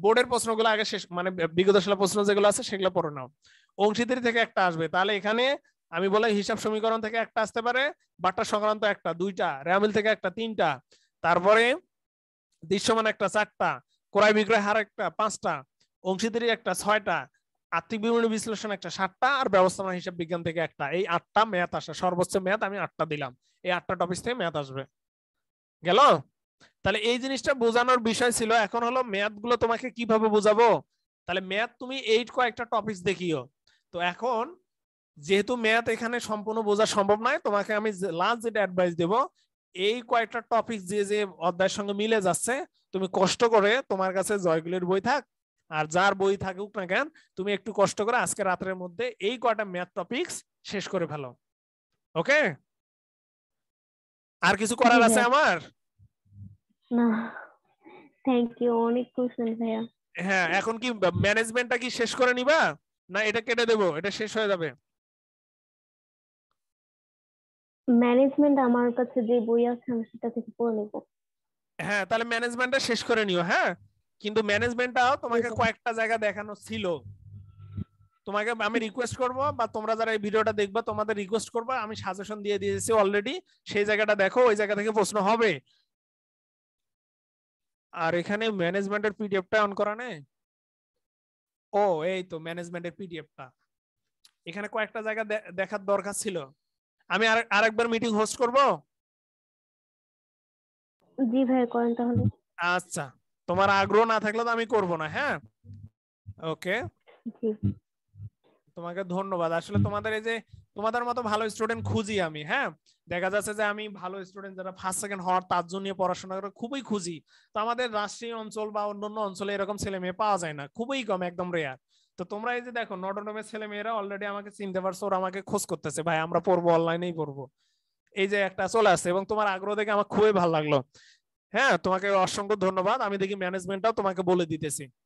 বোর্ডের প্রশ্নগুলো আগে শেষ মানে বিগত সালের প্রশ্ন যেগুলো আছে সেগুলো পড়ে নাও অংশীদারি থেকে একটা আসবে তাহলে এখানে আমি বলে হিসাব সমীকরণ থেকে একটা আসতে পারে বাট্টা সংক্রান্ত একটা দুইটা রেমিল থেকে একটা তিনটা তারপরে দৃশ্যমান একটা চারটা ক্রয় বিক্রয় হার একটা পাঁচটা অংশীদারি একটা ছয়টা আর্থিক বিবরণী বিশ্লেষণ একটা সাতটা আর ব্যবস্থাপনা হিসাব বিজ্ঞান থেকে একটা এই আটটা ম্যাথ আসা সর্বোচ্চ ম্যাথ আমি আটটা দিলাম এই আটটা টপিক থেকে ম্যাথ আসবে গেল তাহলে এই জিনিসটা বোঝানোর বিষয় ছিল এখন হলো ম্যাথগুলো তোমাকে কিভাবে বোঝাবো তাহলে ম্যাথ তুমি এইট কয়েকটা টপিক দেখিও তো এখন যেহেতু ম্যাথ এখানে সম্পূর্ণ বোঝা সম্ভব নয় তোমাকে আমি লাস্ট যেটা অ্যাডভাইস দেবো এই কয়েকটা টপিক যে যে অধ্যায়ের সঙ্গে মিলে যাচ্ছে তুমি কষ্ট করে তোমার কাছে জয়গুলের বই থাক আর যার বই থাকুক না কেন তুমি একটু কষ্ট করে আজকে রাত্রের মধ্যে এই কয়টা ম্যাথ টপিকস শেষ করে ফেলো ওকে আর কিছু করার আছে আমার না থ্যাংক হ্যাঁ এখন কি ম্যানেজমেন্টটা কি শেষ করে নিবা না এটা কেটে দেব এটা শেষ হয়ে যাবে ম্যানেজমেন্ট আমার কাছে যে বই আছে আমি সেটা থেকে পড়ে নেব হ্যাঁ তাহলে ম্যানেজমেন্টটা শেষ করে নিও হ্যাঁ কিন্তু ম্যানেজমেন্টটাও তোমাকে কয়েকটা জায়গা দেখানো ছিল তোমাকে আমি রিকোয়েস্ট করব বা তোমরা যারা এই ভিডিওটা দেখবা তোমাদের রিকোয়েস্ট করবা আমি সাজেশন দিয়ে দিয়েছি অলরেডি সেই জায়গাটা দেখো ওই জায়গা থেকে প্রশ্ন হবে আর এখানে ম্যানেজমেন্টের পিডিএফটা অন করা নেই ও এই তো ম্যানেজমেন্টের পিডিএফটা এখানে কয়েকটা জায়গা দেখার দরকার ছিল আমি আরেকবার মিটিং হোস্ট করব জি ভাই করেন তাহলে আচ্ছা তোমার আগ্রহ না থাকলে তো আমি করব না হ্যাঁ ওকে তোমাকে ধন্যবাদ আসলে তোমাদের এই যে তোমাদের মতো ভালো স্টুডেন্ট খুঁজি আমি হ্যাঁ দেখা যাচ্ছে যে আমি ভালো স্টুডেন্ট যারা ফার্স্ট সেকেন্ড হওয়ার তার জন্য পড়াশোনা করে খুবই খুঁজি তো আমাদের রাষ্ট্রীয় অঞ্চল বা অন্যান্য অঞ্চলে এরকম ছেলে মেয়ে পাওয়া যায় না খুবই কম একদম রেয়ার তো তোমরা এই যে দেখো নটরডমের ছেলে মেয়েরা অলরেডি আমাকে চিনতে পারছো ওরা আমাকে খোঁজ করতেছে ভাই আমরা পড়বো অনলাইনেই পড়বো এই যে একটা চলে আসছে এবং তোমার আগ্রহ দেখে আমার খুবই ভালো লাগলো হ্যাঁ তোমাকে অসংখ্য ধন্যবাদ আমি দেখি ম্যানেজমেন্টটাও তোমাকে বলে দিতেছি